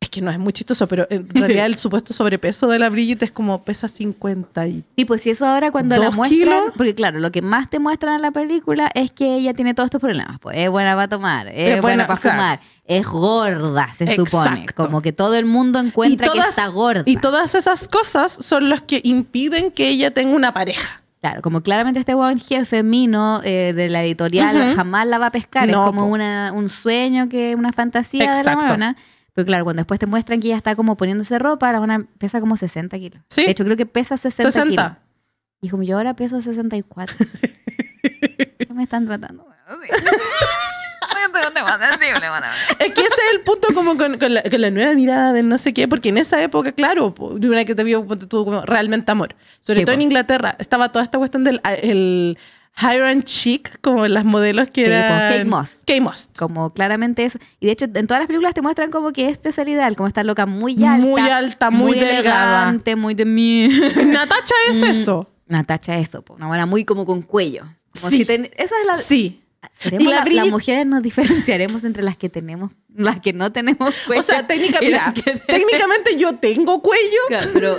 Es que no es muy chistoso, pero en realidad el supuesto sobrepeso de la brillita es como pesa 50 y... Sí, pues si eso ahora cuando la muestran... Porque claro, lo que más te muestran en la película es que ella tiene todos estos problemas. Pues es buena para tomar, es, buena, para fumar, es gorda, se supone. Como que todo el mundo encuentra que está gorda. Y todas esas cosas son las que impiden que ella tenga una pareja. Claro, como claramente este en jefe mino eh, de la editorial jamás la va a pescar, es como una, un sueño, que una fantasía de Pero claro, cuando después te muestran que ella está como poniéndose ropa, la a pesa como 60 kilos. ¿Sí? De hecho, creo que pesa 60, kilos. Y como yo ahora peso 64. ¿Qué me están tratando? Es que ese es el punto como con, la, nueva mirada no sé qué, porque en esa época, claro, una que te vio tuvo como realmente amor. Sobre todo en Inglaterra, estaba toda esta cuestión del el, Hiron Chic, como las modelos que sí, eran... Kate Moss. Kate Moss. Como claramente eso Y de hecho, en todas las películas te muestran como que este es el ideal, como esta loca muy alta. Muy alta, muy, delgada. Elegante, muy de mí. Natacha mm, es eso. Natacha es eso, una buena muy como con cuello. sí. Si Esa es la... Sí y la, las mujeres nos diferenciaremos entre las que tenemos, las que no tenemos cuello. O sea, técnica, ah, técnicamente yo tengo cuello. pero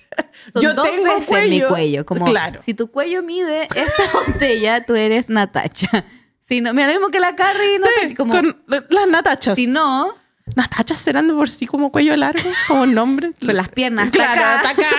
yo tengo veces cuello. mi cuello. Como, si tu cuello mide esta botella, tú eres Natacha. Si mira, lo mismo que la Carrie y Natacha. Sí, con las Natachas. Si no... Natachas serán de por sí como cuello largo, como nombre. Con las piernas. Claro, hasta acá.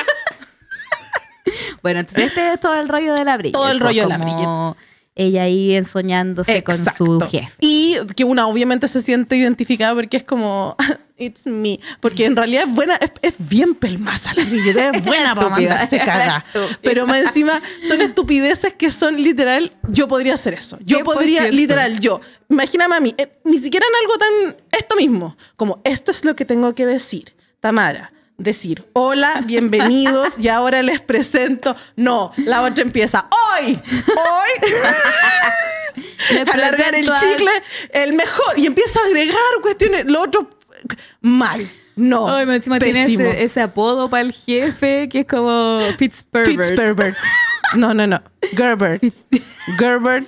bueno, entonces este es todo el rollo de la brilla. Todo el rollo de la brilla ella ahí ensoñándose con su jefe. Y que una obviamente se siente identificada porque es como, it's me. Porque en realidad es buena, es, es bien pelmaza la billete, es buena para mandarse caga. Pero más encima son estupideces que son literal, yo podría hacer eso. Yo podría, literal, yo. Imagíname a mí, eh, ni siquiera en algo tan, esto mismo, como esto es lo que tengo que decir. Tamara, decir, hola, bienvenidos, y ahora les presento. No, la otra empieza, hoy, hoy. alargar el chicle, el mejor, y empieza a agregar cuestiones, lo otro mal. No. ese, apodo para el jefe que es como Pittsburgh Fitzperbert. No, no, no. Gerbert. Gerbert.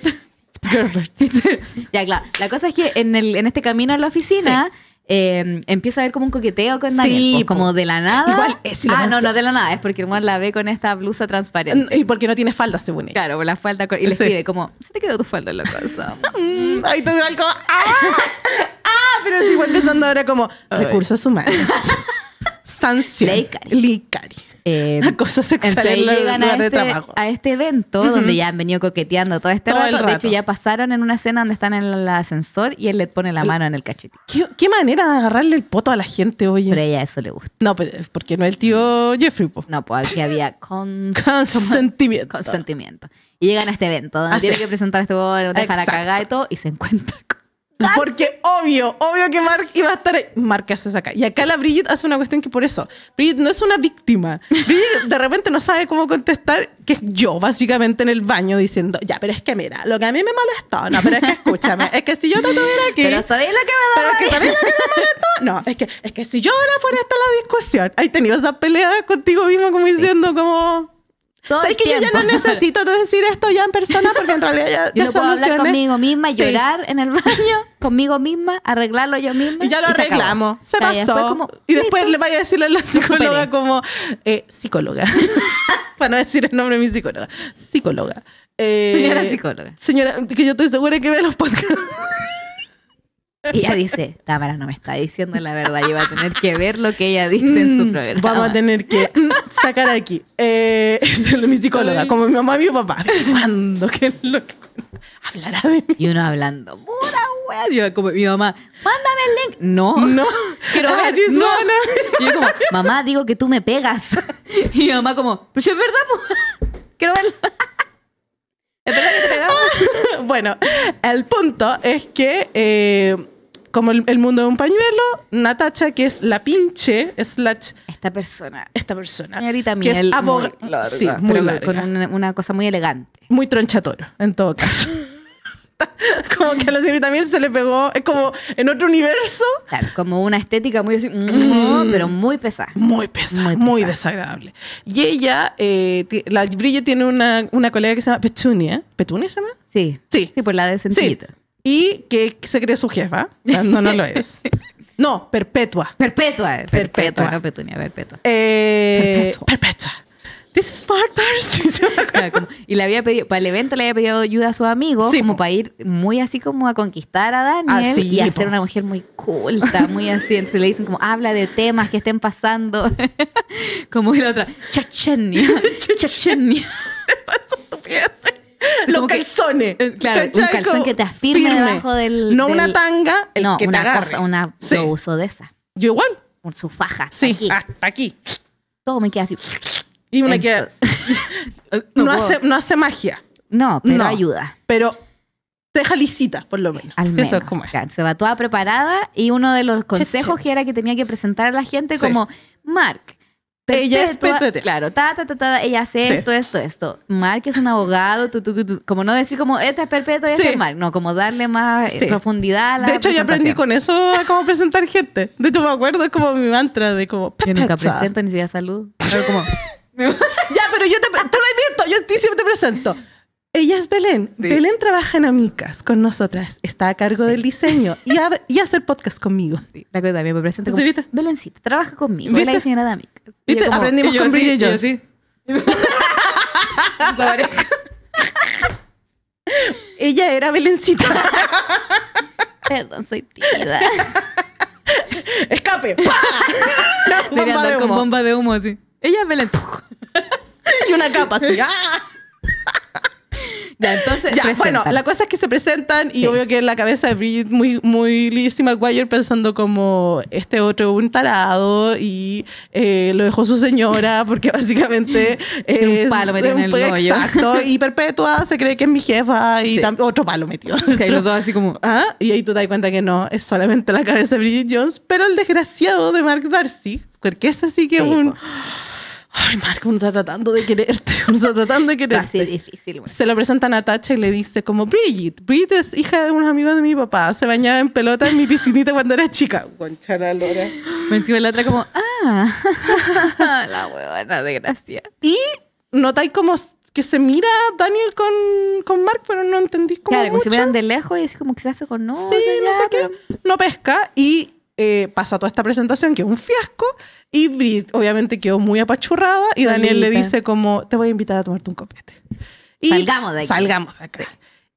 Gerbert. ya, claro. La cosa es que en, el, este camino a la oficina Em, empieza a ver como un coqueteo con Daniel, pues, como de la nada. Igual es, eh, ah, no, no de la nada, es porque el la ve con esta blusa transparente. Mm, y porque no tiene falda, según ella. Claro, la falda. Y le sí. como, se te quedó tu falda, loco. Mm, ahí tú igual como, ¡ah! ¡ah! Pero igual empezando ahora como, recursos humanos. Sanción. Leicari. Leicari. Cosas eh, acoso sexual en llegan a este, a este, evento donde ya han venido coqueteando todo este rato. De hecho, ya pasaron en una escena donde están en el ascensor y él le pone la mano en el cachete. ¿Qué, manera de agarrarle el poto a la gente, oye? Pero ella eso le gusta. No, pues, porque no el tío Jeffrey, No, pues aquí había consentimiento. Consentimiento. Y llegan a este evento donde ah, tiene que presentar este bono, para la y todo, y se encuentra con porque obvio, obvio que Mark iba a estar ahí. Mark haces acá? Y acá la Bridget hace una cuestión que por eso. Bridget no es una víctima. Bridget de repente no sabe cómo contestar, que es yo básicamente en el baño diciendo, ya, pero es que mira, lo que a mí me molestó, no, pero es que escúchame, es que si yo te tuviera aquí... Pero sabéis lo que me Pero es sabéis lo que me molestó. No, es que, es que si yo ahora fuera hasta la discusión, hay tenido esa pelea contigo mismo como diciendo como es que yo ya no necesito decir esto ya en persona porque en realidad ya Yo no puedo hablar conmigo misma, llorar en el baño, conmigo misma, arreglarlo yo misma. Y ya lo arreglamos. Se, pasó. Y después, le vaya a decirle a la psicóloga como, eh, psicóloga, para no decir el nombre de mi psicóloga, psicóloga. Eh, señora psicóloga. Señora, que yo estoy segura que ve los podcasts ella dice, Tamara no me está diciendo la verdad, yo voy a tener que ver lo que ella dice en su mm, programa. Vamos a tener que sacar aquí. Eh, mi psicóloga, como mi mamá y mi papá. ¿Cuándo? ¿Qué es lo que hablará de mí? Y uno hablando, pura wea. como mi mamá, mándame el link. No, no. Quiero ah, ver, no. Y yo como, mamá, digo que tú me pegas. Y mi mamá como, pero si es verdad, quiero verlo. bueno, el punto es que, eh, como el, mundo de un pañuelo, Natacha, que es la pinche, Esta persona. Esta persona. que es abogada. Sí, muy con una, una cosa muy elegante. Muy tronchatoro, en todo caso. como que a la señorita Miel se le pegó, es como en otro universo. Claro, como una estética muy así, mm, mm. pero muy pesada. Muy pesada, muy, desagradable. Y ella, eh, la Brille tiene una, colega que se llama Petunia. ¿Petunia se llama? Sí. Sí. por la de sencillito. Y que se cree su jefa, cuando no lo es. No, perpetua. Perpetua. Eh, perpetua. perpetua. Eh, perpetua. perpetua. perpetua. This is Marta. y le había pedido, para el evento le había pedido ayuda a su amigo, como para ir muy así como a conquistar a Daniel ah, y a ser una mujer muy culta, muy así. Se le dicen como, habla de temas que estén pasando. como es la otra, Chechenia, Chechenia. Los calzones. Eh, claro, un calzón que te afirme debajo del. No una tanga, el no, que te agarre. una, sí. uso de esa. Yo igual. Con su faja. Sí, aquí. hasta aquí. Todo me queda así. Y una que no, hace, magia. No, pero ayuda. Pero te deja por lo menos. Al menos. Eso es como se va toda preparada y uno de los consejos que era que tenía que presentar a la gente como, Mark, ella es perpetua. Claro, ta, ta, ta, ta, ella hace esto, esto, esto. Mark es un abogado, como no decir como, esta es perpetua y este es Mark. No, como darle más eh, profundidad a la De hecho, yo aprendí con eso a cómo presentar gente. De hecho, me acuerdo, es como mi mantra de como, perpetua. Yo nunca presento ni siquiera salud. Pero como, ya, pero yo te, tú la invierto, yo a siempre te presento. Ella es Belén. Belén trabaja en Amicas con nosotras, está a cargo del diseño y, hacer hace podcast conmigo. Sí, la que también me presenta como, Beléncita, trabaja conmigo, ¿Viste? la diseñadora de Amicas. Y ¿Viste? Aprendimos con sí, Jones. Sí. Ella era Beléncita. Perdón, soy tímida. Escape. no, bomba de humo. con bomba de humo, así. Ella es Belén y una capa así. ¡Ah! Ya, entonces. Ya, bueno, la cosa es que se presentan y obvio que en la cabeza de Bridget, muy, muy Lizzie McGuire pensando como este otro un tarado y eh, lo dejó su señora porque básicamente. es, un palo metido en el Exacto. Y Perpetua se cree que es mi jefa y otro palo metido. ahí los dos así como. ¿Ah? Y ahí tú te das cuenta que no, es solamente la cabeza de Bridget Jones, pero el desgraciado de Mark Darcy, porque es así que un ay, Marco, uno está tratando de quererte, uno está tratando de quererte. Así difícil. Se lo presenta a Natacha y le dice como, Bridget, Bridget es hija de unos amigos de mi papá, se bañaba en pelota en mi piscinita cuando era chica. Conchara Lora. Encima la otra como, ah, la huevona, de gracia. Y notáis como que se mira Daniel con, con Mark, pero no entendís como Claro, mucho. como se miran de lejos y es como que se hace con no. Sí, no sé qué. No pesca y eh, pasa toda esta presentación, que es un fiasco, y Brit obviamente quedó muy apachurrada y Daniel le dice como, te voy a invitar a tomarte un copete. Y salgamos de aquí. Salgamos de acá.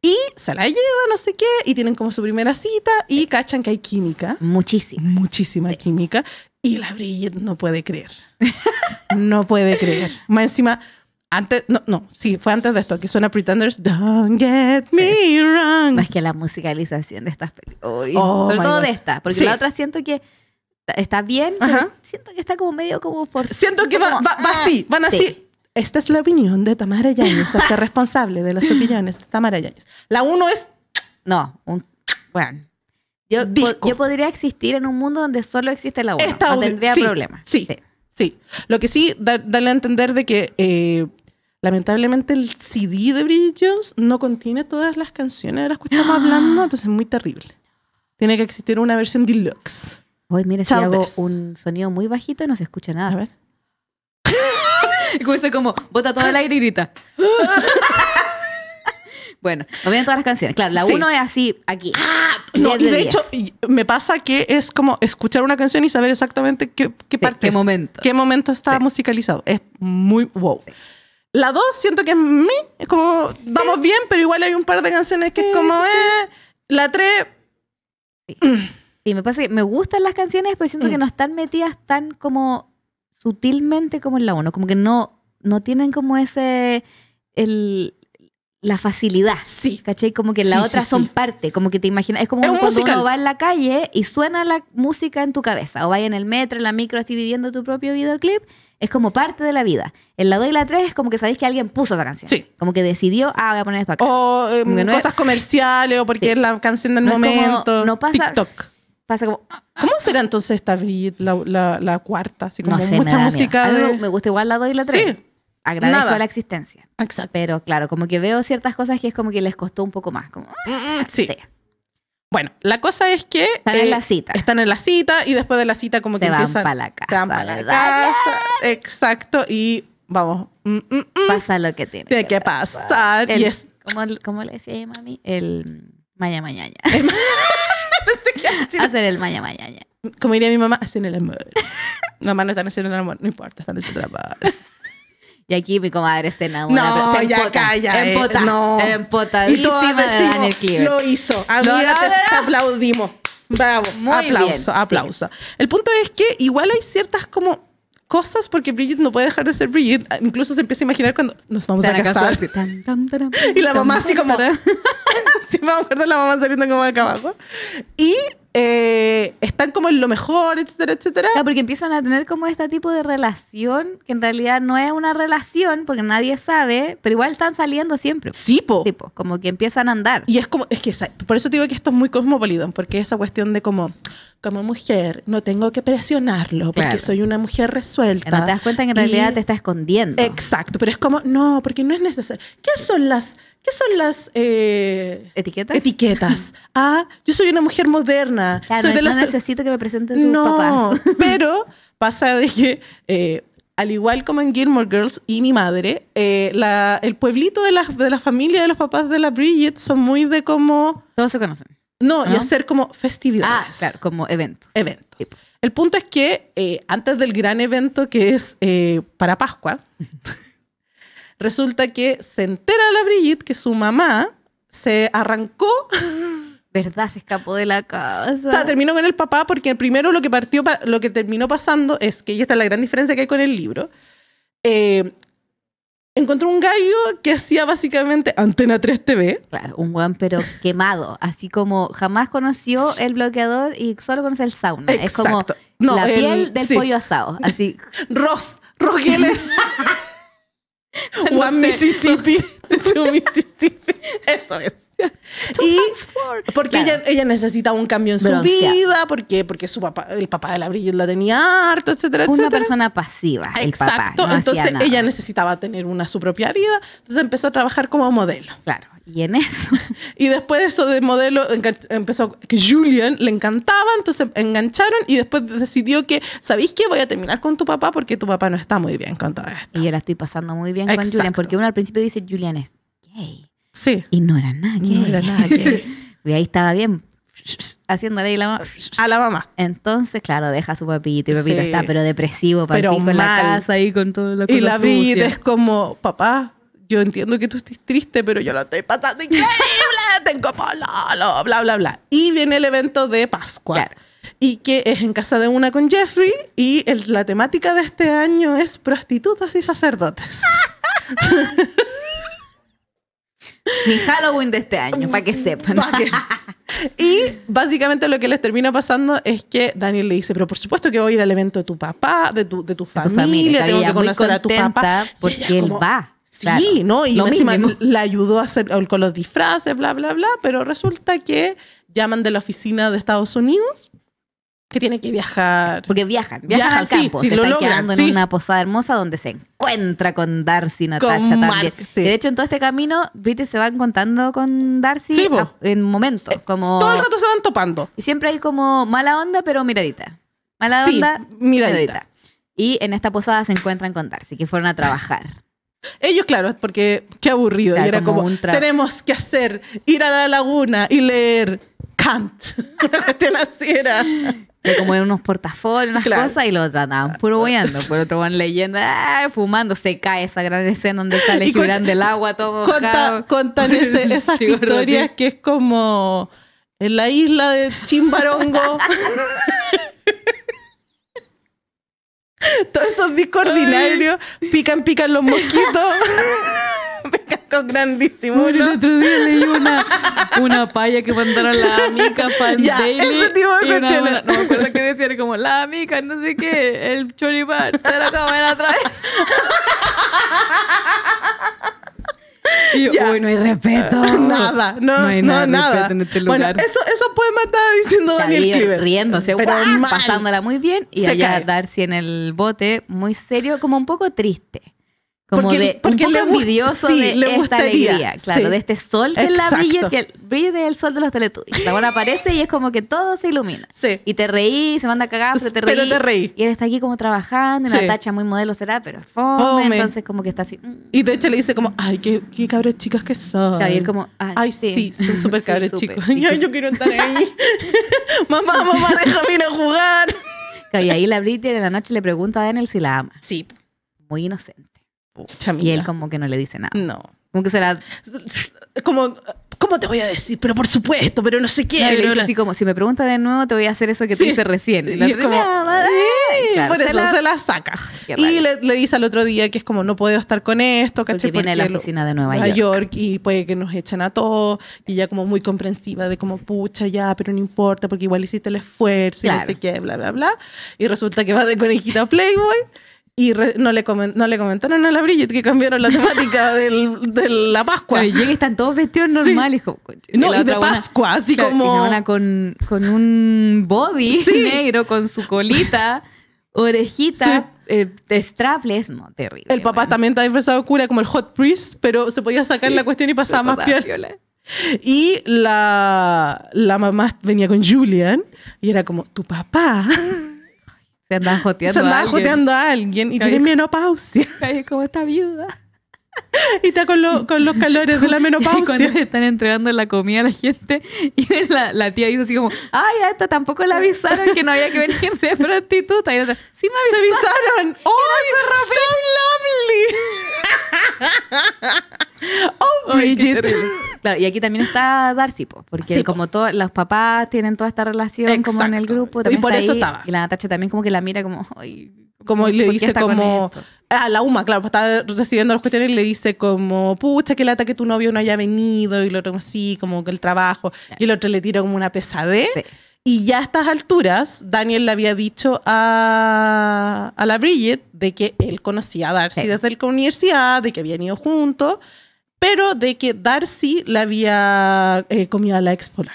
Y se la lleva, no sé qué, y tienen como su primera cita y cachan que hay química. Muchísima. Muchísima química. Y la Bridget no puede creer. no puede creer. Más encima, antes, no, no, sí, fue antes de esto. Aquí suena Pretenders. Don't get me wrong. Más que la musicalización de estas películas. Oh, oh, sobre todo de esta, porque la otra siento que está bien, pero siento que está como medio como por. Siento que va, va, ah, así, van sí. así. Esta es la opinión de Tamara Yáñez, hacer responsable de las opiniones de Tamara Yáñez. La uno es. No, un. Bueno. Yo, yo podría existir en un mundo donde solo existe la uno. Esta no tendría problemas. Sí, sí, Lo que sí, darle a entender de que. Eh, Lamentablemente el CD de Bridget no contiene todas las canciones de las que estamos hablando, entonces es muy terrible. Tiene que existir una versión deluxe. Hoy mire, si hago un sonido muy bajito y no se escucha nada. A ver. y como, bota todo el aire y grita. Bueno, no vienen todas las canciones. Claro, la 1 es así, aquí. Ah, ah, de, y hecho, me pasa que es como escuchar una canción y saber exactamente qué, parte. Qué momento. Qué momento está musicalizado. Es muy wow. La 2 siento que es mí, es como vamos bien, pero igual hay un par de canciones que es como, eh. La 3. Sí. me pasa que me gustan las canciones, pero siento que no están metidas tan como sutilmente como en la 1. Como que no, no tienen como ese. El, la facilidad. Sí. ¿Cachai? Como que la otra son parte. Como que te imaginas. Es como cuando va en la calle y suena la música en tu cabeza. O va en el metro, en la micro, así viviendo tu propio videoclip. Es como parte de la vida. En la 2 y la 3 es como que sabéis que alguien puso esa canción. Como que decidió, ah, voy a poner esto acá. O em, cosas comerciales o porque es la canción del momento. no pasa. TikTok. Pasa como. ¿Cómo será entonces esta la, la, cuarta? Así como mucha música. Me gusta igual la 2 y la 3. Sí. Agradezco la existencia. Pero claro, como que veo ciertas cosas que es como que les costó un poco más. Como, mm, mm, sí. Bueno, la cosa es que. Están en eh, la cita. Están en la cita y después de la cita, como que van empiezan. Para la casa, se van para la casa. Exacto. Y vamos. Mm, Pasa lo que tiene. que, pasar. y es... ¿cómo, ¿cómo, le decía mami? El maña mañaña. Hacer el maña mañaña. Como diría mi mamá, hacen el amor. mamá no están haciendo el amor, no importa, están haciendo el amor. Y aquí mi comadre se enamora. No, se empota, ya calla. En eh, pota. no. Empotadísima de Daniel Cleaver. Lo hizo. Amiga, te, te aplaudimos. Bravo. Muy aplauso, bien, aplauso. El punto es que igual hay ciertas como cosas porque Bridget no puede dejar de ser Bridget. Ah, incluso se empieza a imaginar cuando nos vamos a casar. y la mamá así como... sí, me acuerdo la mamá saliendo como de acá abajo. Y eh, están como en lo mejor, etcétera, etcétera. porque empiezan a tener como este tipo de relación que en realidad no es una relación porque nadie sabe, pero igual están saliendo siempre. Sí, po. como que empiezan a andar. Y es como, es que por eso te digo que esto es muy cosmopolita porque esa cuestión de como, como mujer, no tengo que presionarlo porque soy una mujer resuelta. te das cuenta que en realidad te está escondiendo. Exacto, pero es como, no, porque no es necesario. ¿Qué son las ¿Qué son las eh, etiquetas? Etiquetas. Ah, yo soy una mujer moderna. Claro, no necesito que me presenten sus no, pero pasa de que, eh, al igual como en Gilmore Girls y mi madre, eh, el pueblito de la, de la familia de los papás de la Bridget son muy de como. Todos se conocen. No, y hacer como festividades. Ah, claro, como eventos. Eventos. El punto es que antes del gran evento que es para Pascua. Resulta que se entera la Brigitte que su mamá se arrancó. ¿Verdad? Se escapó de la casa. terminó con el papá porque primero lo que, partió, lo que terminó pasando es que, y esta es la gran diferencia que hay con el libro, eh, encontró un gallo que hacía básicamente Antena 3 TV. Claro, un guan pero quemado, así como jamás conoció el bloqueador y solo conoce el sauna. Es como la piel del pollo asado, así. Ross, Ross One Mississippi Two Mississippi. Eso es. y porque ella, necesitaba un cambio en su vida, porque, porque su papá, el papá de la brilla la tenía harto, etcétera, etcétera. Una persona pasiva. Exacto. entonces ella necesitaba tener una su propia vida. Entonces empezó a trabajar como modelo. Claro. Y en eso. y después de eso de modelo, empezó que Julian le encantaba, entonces engancharon y después decidió que, ¿sabéis qué? Voy a terminar con tu papá porque tu papá no está muy bien con todo esto. Y yo la estoy pasando muy bien con Julian, porque uno al principio dice, Julian es gay. Sí. Y no era nada y ahí estaba bien haciéndole la a la mamá. Entonces, claro, deja a su papito y papito está, pero depresivo, para con la casa ahí con todo lo que Y la vida es como, papá, yo entiendo que tú estés triste, pero yo la estoy pasando increíble, tengo pololo, bla, bla, bla. Y viene el evento de Pascua. Y que es en casa de una con Jeffrey, y la temática de este año es prostitutas y sacerdotes. Mi Halloween de este año, para que sepan. Y básicamente lo que les termina pasando es que Daniel le dice, pero por supuesto que voy a ir al evento de tu papá, de tu, de tu familia, tu tengo que conocer a tu papá. Porque él va. Sí, ¿no? Y encima la ayudó a hacer con los disfraces, bla, bla, bla, pero resulta que llaman de la oficina de Estados Unidos que tiene que viajar. Porque viajan, viajan, al campo. se lo están quedando en una posada hermosa donde se encuentra con Darcy, Natasha también. de hecho, en todo este camino, Britney se va contando con Darcy en momentos. Eh, como... Todo el rato se van topando. Y siempre hay como mala onda, pero miradita. Mala onda, miradita. Y en esta posada se encuentran con Darcy, que fueron a trabajar. Ellos, claro, porque qué aburrido. y era como, como tenemos que hacer, ir a la laguna y leer Kant. Una cuestión así era. de como en unos portafolios, unas cosas, y lo trataban puro boyando. Por otro van leyendo, fumando, se cae esa gran escena donde sale girando el agua, todo mojado Contan esas historias que es como en la isla de Chimbarongo. Todos esos discos ordinarios, pican, pican los mosquitos grandísimo. Bueno, el otro día leí una, una paya que mandaron la amiga para el daily. Ese una, no me acuerdo qué decía, era como la amiga, no sé qué, el choripán, se la comen atrás. Y yo, uy, no hay respeto. Nada, no, no hay nada, no, nada. En este lugar. Bueno, eso, eso puede matar diciendo Daniel Riéndose, pasándola muy bien. Y allá cae. Darcy en el bote, muy serio, como un poco triste. Como porque, de porque un poco envidioso de esta alegría, claro, de este sol que la brilla, que brille el sol de los teletubbies. La bola aparece y es como que todo se ilumina. Y te reí, se manda a cagar, te reí. Pero te reí. Y él está aquí como trabajando, en una tacha muy modelo será, pero fome, entonces como que está así. Mm. Y de hecho le dice como, ay, qué, qué chicas que son. Claro, él como, ay, sí. son súper cabres chicos. yo, yo quiero estar ahí. mamá, mamá, déjame ir a jugar. y ahí la Britney en la noche le pregunta a Daniel si la ama. Sí. Muy inocente y él como que no le dice nada. No. Como que se la... Como, ¿cómo te voy a decir? Pero por supuesto, pero no sé qué. así como, si me pregunta de nuevo, te voy a hacer eso que te hice recién. Y, es como, por eso se la, saca. Y le, dice al otro día que es como, no puedo estar con esto, ¿cachai? Porque viene la oficina de Nueva York. York. Y puede que nos echen a todos. Y ya como muy comprensiva de como, pucha, ya, pero no importa, porque igual hiciste el esfuerzo y no sé qué, bla, bla, bla. Y resulta que va de conejita Playboy. Y no, le no le comentaron a la Bridget que cambiaron la temática de la Pascua. y están todos vestidos normales. no, y de Pascua, así como. con, con un body negro, con su colita, orejita, sí. Eh, no, terrible. El papá también está disfrazado de cura como el hot priest, pero se podía sacar la cuestión y pasaba más piola. Y la, la mamá venía con Julian y era como, tu papá. Se andaba joteando, se a, alguien. Y tiene menopausia. Ay, como esta viuda. Y está con, con los calores de la menopausia. Y cuando le están entregando la comida a la gente, y la, la tía dice así como, ay, a esta tampoco la avisaron que no había que venir de prostituta. Y sí me avisaron. Se avisaron. ¡Ay, so lovely! ¡Oh, Bridget! claro, y aquí también está Darcy, porque como todos los papás tienen toda esta relación como en el grupo. Y por eso estaba. Y la Natacha también como que la mira como... como le dice como... A la UMA, claro, pues, está recibiendo las cuestiones y le dice como, pucha, qué lata que tu novio no haya venido, y lo otro así, como que el trabajo, y el otro le tira como una pesadez. Y ya a estas alturas, Daniel le había dicho a, a la Bridget de que él conocía a Darcy desde la universidad, de que habían ido juntos, pero de que Darcy la había eh, comido a la por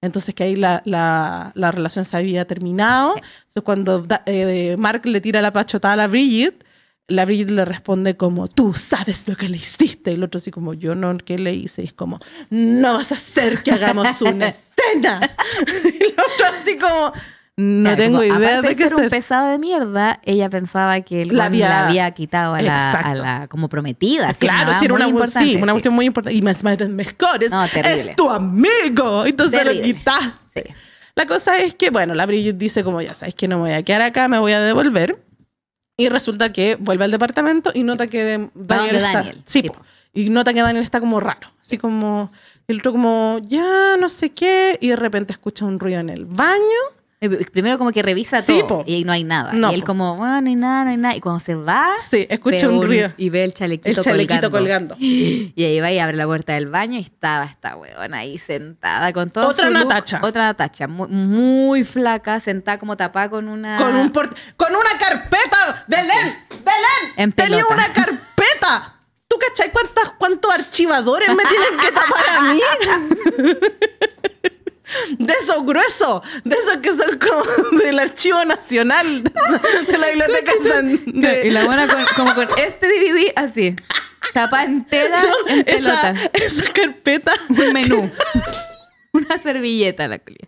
Entonces que ahí la, la, relación se había terminado. Entonces cuando eh, Mark le tira la pachotada a la Bridget, la Bridget le responde como, tú sabes lo que le hiciste. Y el otro así como, yo no, ¿qué le hice? Y es como, no vas a hacer que hagamos una escena. y el otro así como... No tengo idea de qué ser un pesado de mierda, ella pensaba que él la había, quitado a la, como prometida. Claro, era una, sí, una cuestión muy importante. Y más, más mejores. es tu amigo. Entonces lo quitaste. La cosa es que, bueno, la Bridget dice como, ya sabes que no me voy a quedar acá, me voy a devolver. Y resulta que vuelve al departamento y nota que Daniel, está, Sí, y nota que Daniel está como raro. Así como, el otro como, ya, no sé qué. Y de repente escucha un ruido en el baño eh, primero como que revisa todo y no hay nada. y él como, bueno, no hay nada, no hay nada. Y cuando se va, sí, escucha un ruido. Y ve el chalequito, colgando. Y ahí va y abre la puerta del baño y estaba esta huevona ahí sentada con todo Otra Natacha. otra Natacha, muy, flaca, sentada como tapada con una... Con, un con una carpeta. Belén, Belén. tenía una carpeta. ¿Tú cachai cuántos archivadores me tienen que tapar a mí? De esos gruesos, de esos que son como del Archivo Nacional, de, la Biblioteca San... Y la buena como con este DVD así, tapa entera en pelota. Esa, carpeta. Un menú. Una servilleta la culia.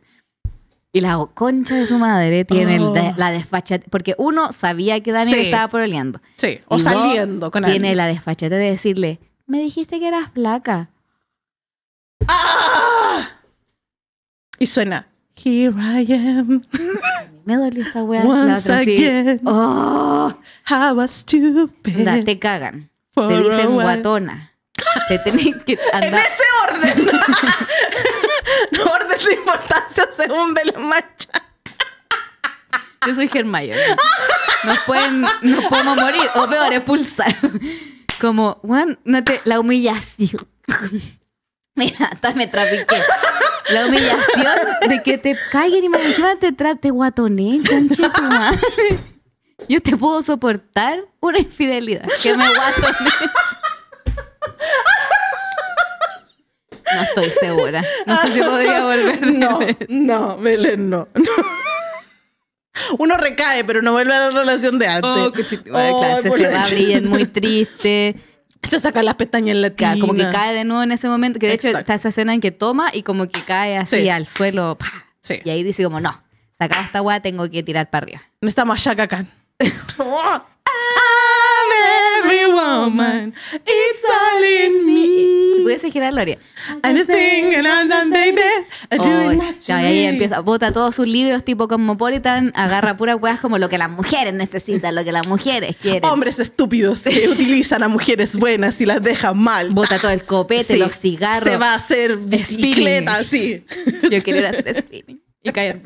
Y la concha de su madre tiene ah. la desfachate. Porque uno sabía que Daniel estaba proleando Sí, o saliendo con Tiene la desfachate de decirle: Me dijiste que eras flaca. Y suena, Here I am. Me duele esa wea. Once again. Sí. Oh. How stupid. te cagan. te dicen guatona. Te tenés que andar. En ese orden. orden de importancia según la Marcha. Yo soy Hermione. Nos pueden, no podemos morir o peor, expulsar. Como, Juan, no te la humillación. Mira, hasta me trapiqué. La humillación de que te caigan y me encima te trate guatoné, conche tu Yo te puedo soportar una infidelidad. Que me guatoné. No estoy segura. No sé si podría volver. no, no, Belén, no. Uno recae, pero no vuelve a la relación de antes. Oh, se, se va bien muy triste. Se saca las pestañas en la tina Como que cae de nuevo en ese momento. Que de hecho está esa escena en que toma y como que cae así al suelo. Y ahí dice como, no, Sacaba esta agua tengo que tirar para arriba. Necesitamos a Shaka oh, I'm every woman. It's all in me pudiese girar lo haría. Anything baby. Oh, ahí empieza, bota todos sus libros tipo Cosmopolitan, agarra pura weas como lo que las mujeres necesitan, lo que las mujeres quieren. Hombres estúpidos que utilizan a mujeres buenas y las dejan mal. Bota todo el copete, los cigarros. Se va a hacer bicicleta, sí. Yo quería hacer spinning y caer.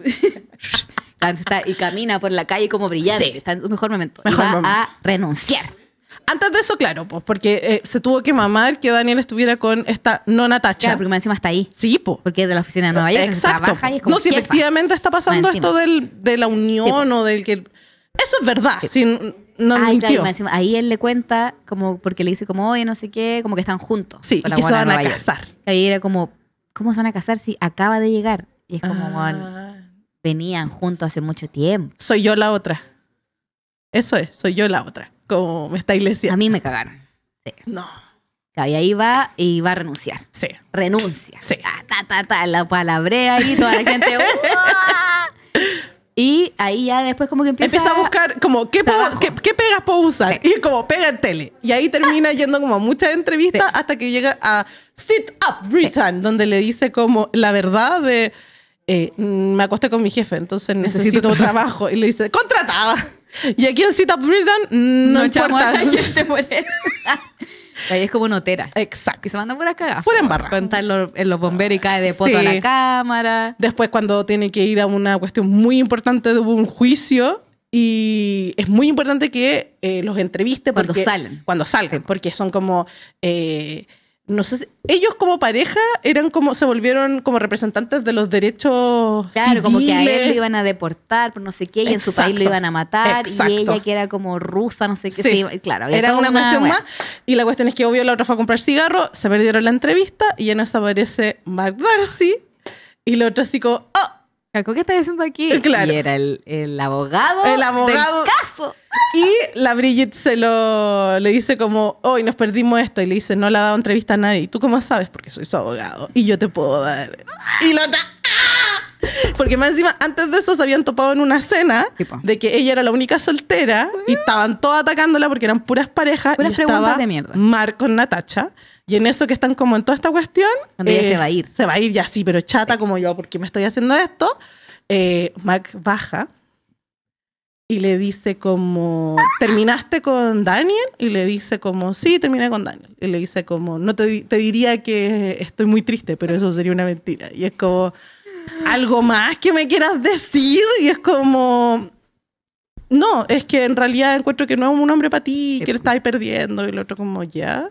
y camina por la calle como brillante. Está en su mejor momento. va a renunciar. Antes de eso, claro, pues, porque eh, se tuvo que mamar que Daniel estuviera con esta no Natacha. Claro, porque encima está ahí. Sí, pues. Porque es de la oficina de Nueva York, Exacto, como No, si efectivamente está pasando esto del, de la unión o del que... Eso es verdad, sí. sin, no Ay, claro, ahí él le cuenta, como porque le dice como, oye, no sé qué, como que están juntos. Sí, y que se van a casar. y era como, ¿cómo se van a casar si acaba de llegar? Y es como, ah. venían juntos hace mucho tiempo. Soy yo la otra. Eso es, soy yo la otra como esta iglesia. A mí me cagaron. Sí. No. Y ahí va y va a renunciar. Sí. Renuncia. Sí. la palabrea y toda la gente. Y ahí ya después como que empieza... a buscar como qué, qué, pegas puedo usar. Y como pega en tele. Y ahí termina yendo como a muchas entrevistas hasta que llega a Sit Up Britain, donde le dice como la verdad de... Eh, mm, me acosté con mi jefe, entonces necesito, trabajo. trabajo. Y le dice, contratada. Y aquí en Cita Britain mm, no, no importa. La gente por Ahí es como notera. Exacto. Y se mandan por cagada Fuera en barra. Cuenta en, los bomberos y cae de poto a la cámara. Después, cuando tiene que ir a una cuestión muy importante de un juicio. Y es muy importante que eh, los entreviste. cuando salen. Cuando salen, porque son como. Eh, no sé, ellos como pareja eran como, se volvieron como representantes de los derechos Claro, como que a él lo iban a deportar, por no sé qué, y en su país lo iban a matar, y ella que era como rusa, no sé qué, claro. Era una, cuestión más, y la cuestión es que obvio la otra fue a comprar cigarro, se perdieron la entrevista, y en eso aparece Mark Darcy, y la otra así como, ¡oh! ¿Qué estás diciendo aquí? Y era el, el abogado, el abogado del caso. Y la Brigitte se lo le dice como, hoy nos perdimos esto. Y le dice, no le ha dado entrevista a nadie. tú cómo sabes? Porque soy su abogado. Y yo te puedo dar. Y la ah". Porque más encima, antes de eso se habían topado en una cena de que ella era la única soltera y estaban todos atacándola porque eran puras parejas. Puras y preguntas de mierda. Mar con Natacha. Y en eso que están como en toda esta cuestión. se eh, va a ir. Se va a ir ya, sí, pero chata como yo, porque me estoy haciendo esto. Eh, Mark baja y le dice como, ¿terminaste con Daniel? Y le dice como, sí, terminé con Daniel. Y le dice como, no te, diría que estoy muy triste, pero eso sería una mentira. Y es como, ¿algo más que me quieras decir? Y es como, no, es que en realidad encuentro que no es un hombre para ti, que eh, lo estás perdiendo. Y el otro como, ya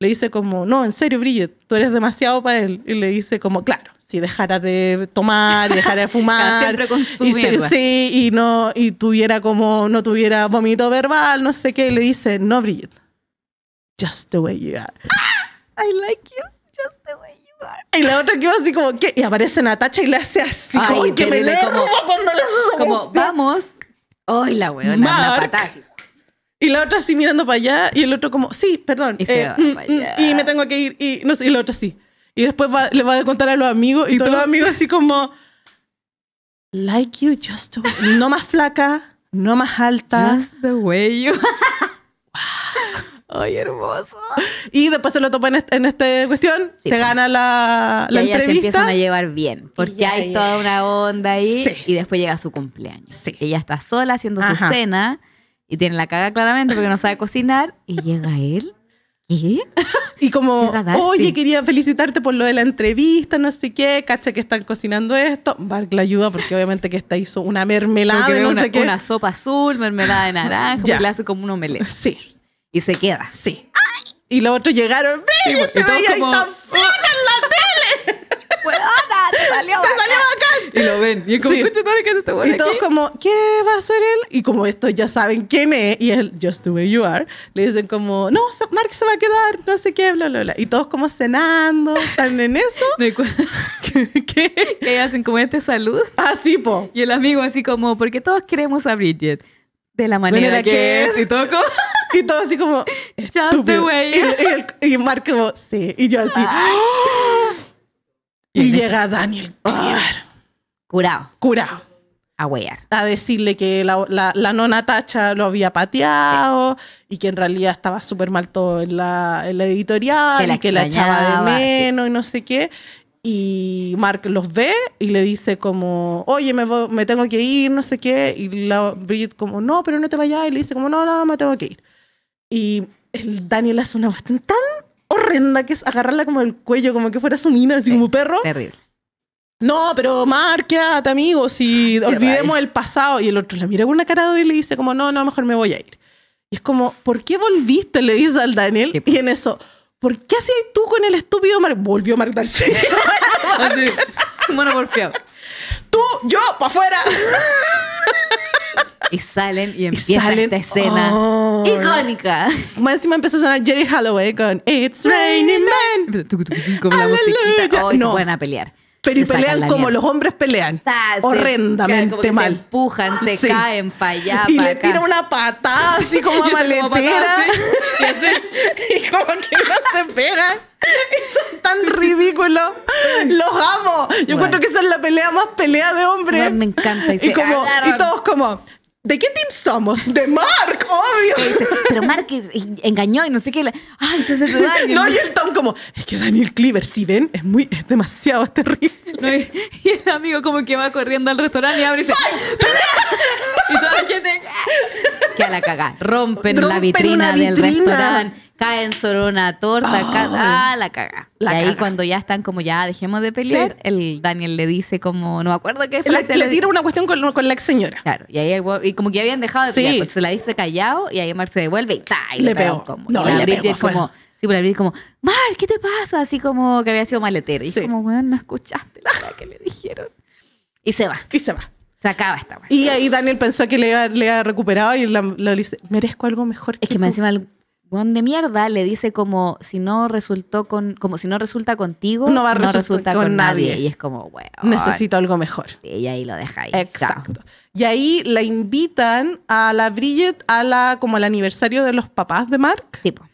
le dice como, no, en serio, Bridget, tú eres demasiado para él. Y le dice como, claro, si dejara de tomar, dejara de fumar, y, sí, y no y tuviera como no tuviera vómito verbal, no sé qué, y le dice, "No, Bridget. Just the way you are." Ah, I like you just the way you are. Y la otra va así como ¿qué? y aparece Natacha y le hace así, como, que me le como, cuando como vamos. Ay, la weona, y la otra así mirando para allá y el otro como, sí, perdón. Y, eh, mm, mm, me tengo que ir. Y, no sé, y la otra sí. Y después le va a contar a los amigos y, todos los amigos así como, like you just way. No más flaca, no más alta. Just the way you. Ay, hermoso. Y después se lo topa en, esta cuestión, se gana la, la y se empiezan a llevar bien, porque hay toda una onda ahí y después llega su cumpleaños. Ella está sola haciendo su cena y tiene la caga claramente porque no sabe cocinar y llega él. y... Y como, oye, quería felicitarte por lo de la entrevista, no sé qué, cacha que están cocinando esto. Bark la ayuda porque obviamente que esta hizo una mermelada, no sé qué. Una sopa azul, mermelada de naranja, un la hace como un omelette. Sí. Y se queda. Sí. Y los otros llegaron, y, y, como, ahí están en la tele! ¡Te salió! ¡Te salió y lo ven. Y como, ¿qué este todos como, ¿qué va a hacer él? Y como estos ya saben quién es, y él, just the way you are, le dicen como, no, Mark se va a quedar, no sé qué, bla, bla, bla. Y todos como cenando, están en eso. ¿Qué? ¿Qué? hacen como este salud. así ah, po. Y el amigo así como, porque todos queremos a Bridget de la manera, que, es. Y todo como... Y todo así como... Just the way. Y, Mark como, sí. Y yo así... Y, llega Daniel Curado. Curado. A A decirle que la, la, nona Tacha lo había pateado y que en realidad estaba súper mal todo en la, en editorial y que la echaba de menos y no sé qué. Y Mark los ve y le dice como, oye, me, tengo que ir, no sé qué. Y la Bridget como, no, pero no te vayas. Y le dice como, no, no, me tengo que ir. Y el Daniel hace una bastante tan horrenda que es agarrarla como el cuello, como que fuera su mina, así como perro. Terrible. No, pero marqueate, amigos, y olvidemos eh. el pasado. Y el otro la mira con una cara de y le dice como, no, no, mejor me voy a ir. Y es como, ¿por qué volviste? Le dice al Daniel. y en eso, ¿por qué hacías tú con el estúpido Mark? Volvió a marcarse. Así, bueno, porfiado. Tú, yo, para afuera. Y salen y empieza esta escena oh. icónica. Más encima empieza a sonar Jerry Holloway con It's Raining Man. Como la musiquita. Oh, no. se a pelear. Pero y pelean como los hombres pelean. Ah, horrendamente mal. Se empujan, se caen para allá. Y le tiran tira una patada así como a maletera. y como que no se pegan. Y son tan ridículo, Los amo. Yo encuentro que esa es la pelea más pelea de hombres. me encanta. Y, y todos como, ¿De qué team somos? De Mark, obvio. pero Mark engañó y no sé qué. ¡Ay, Ah, entonces de Daniel. No, y el Tom como, es que Daniel Cleaver, si ven, es muy, es demasiado, terrible. y, el amigo como que va corriendo al restaurante y abre y dice, y toda la gente... Que a la caga, rompen, la vitrina, del restaurante caen sobre una torta, oh, la caga. La y ahí cuando ya están como ya dejemos de pelear, el Daniel le dice como, no me acuerdo qué fue. le, le, tira una cuestión con, con, la ex señora. Claro, y ahí y como que ya habían dejado de pelear, pues, se la dice callado y ahí Mar se devuelve y, le, pegó. Como, no, la es como... Sí, pero pues, es como, Mar, ¿qué te pasa? Así como que había sido maletero. Y como, weón, no escuchaste lo que le dijeron. Y se va. Y se va. Se acaba esta Y ahí Daniel pensó que le había, le recuperado y le dice, merezco algo mejor. Es que, me encima Juan de mierda le dice como si no resultó con como si no resulta contigo no va a resultar resulta con, nadie. y es como bueno necesito algo mejor y ahí lo deja ahí exacto y ahí la invitan a la Bridget a la como el aniversario de los papás de Mark tipo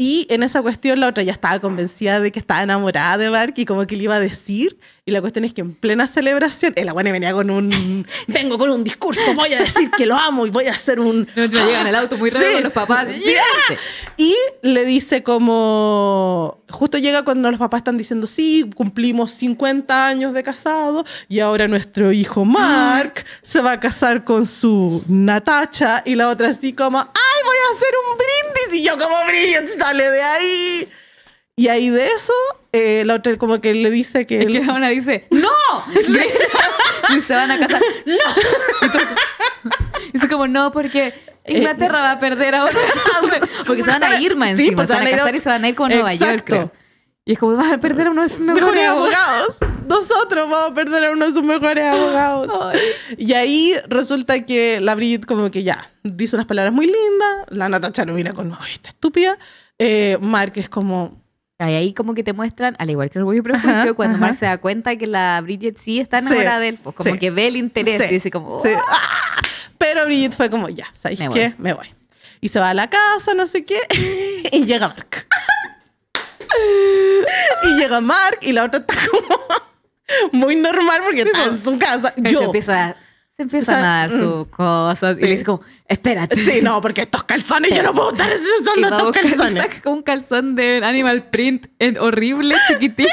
y en esa cuestión la otra ya estaba convencida de que estaba enamorada de Mark y como que le iba a decir. Y la cuestión es que en plena celebración, el eh, abuelo venía con un, vengo con un discurso, voy a decir que lo amo y voy a hacer un... No, llegan al auto muy raro con los papás. Ah. Y le dice como, justo llega cuando los papás están diciendo, sí, cumplimos 50 años de casado y ahora nuestro hijo Mark ah. se va a casar con su Natacha. Y la otra así como, ¡ay! voy a hacer un brindis. Y yo como brillo sale de ahí. Y ahí de eso, eh, la otra como que le dice que... el... dice, ¡No! y se van a casar ¡No! Y como, no, porque eh, Inglaterra va a perder ahora. porque se van a ir más encima. Pues se van a, casar y se van a ir con Nueva York. Y es como, vas a perder a uno de sus mejores, abogados. Nosotros vamos a perder a uno de sus mejores abogados. Y ahí resulta que la Bridget como que ya, dice unas palabras muy lindas. La Natacha no mira con, ay, esta estúpida. Eh, es como... Ahí, ahí como que te muestran, al igual que el orgullo y prejuicio, cuando Marc se da cuenta que la Bridget sí está enamorada de él, pues como que ve el interés y dice como... Ah". Pero Bridget fue como, ya, ¿sabes me qué? Voy. Me voy. Y se va a la casa, no sé qué, y llega Mark. Y llega Mark y la otra está como muy normal porque está en su casa. Yo. Se empieza, a dar mm. sus cosas y le dice como, espérate. Sí, no, porque estos calzones, yo no puedo estar usando estos calzones. Saca un calzón de animal print horrible, chiquitito.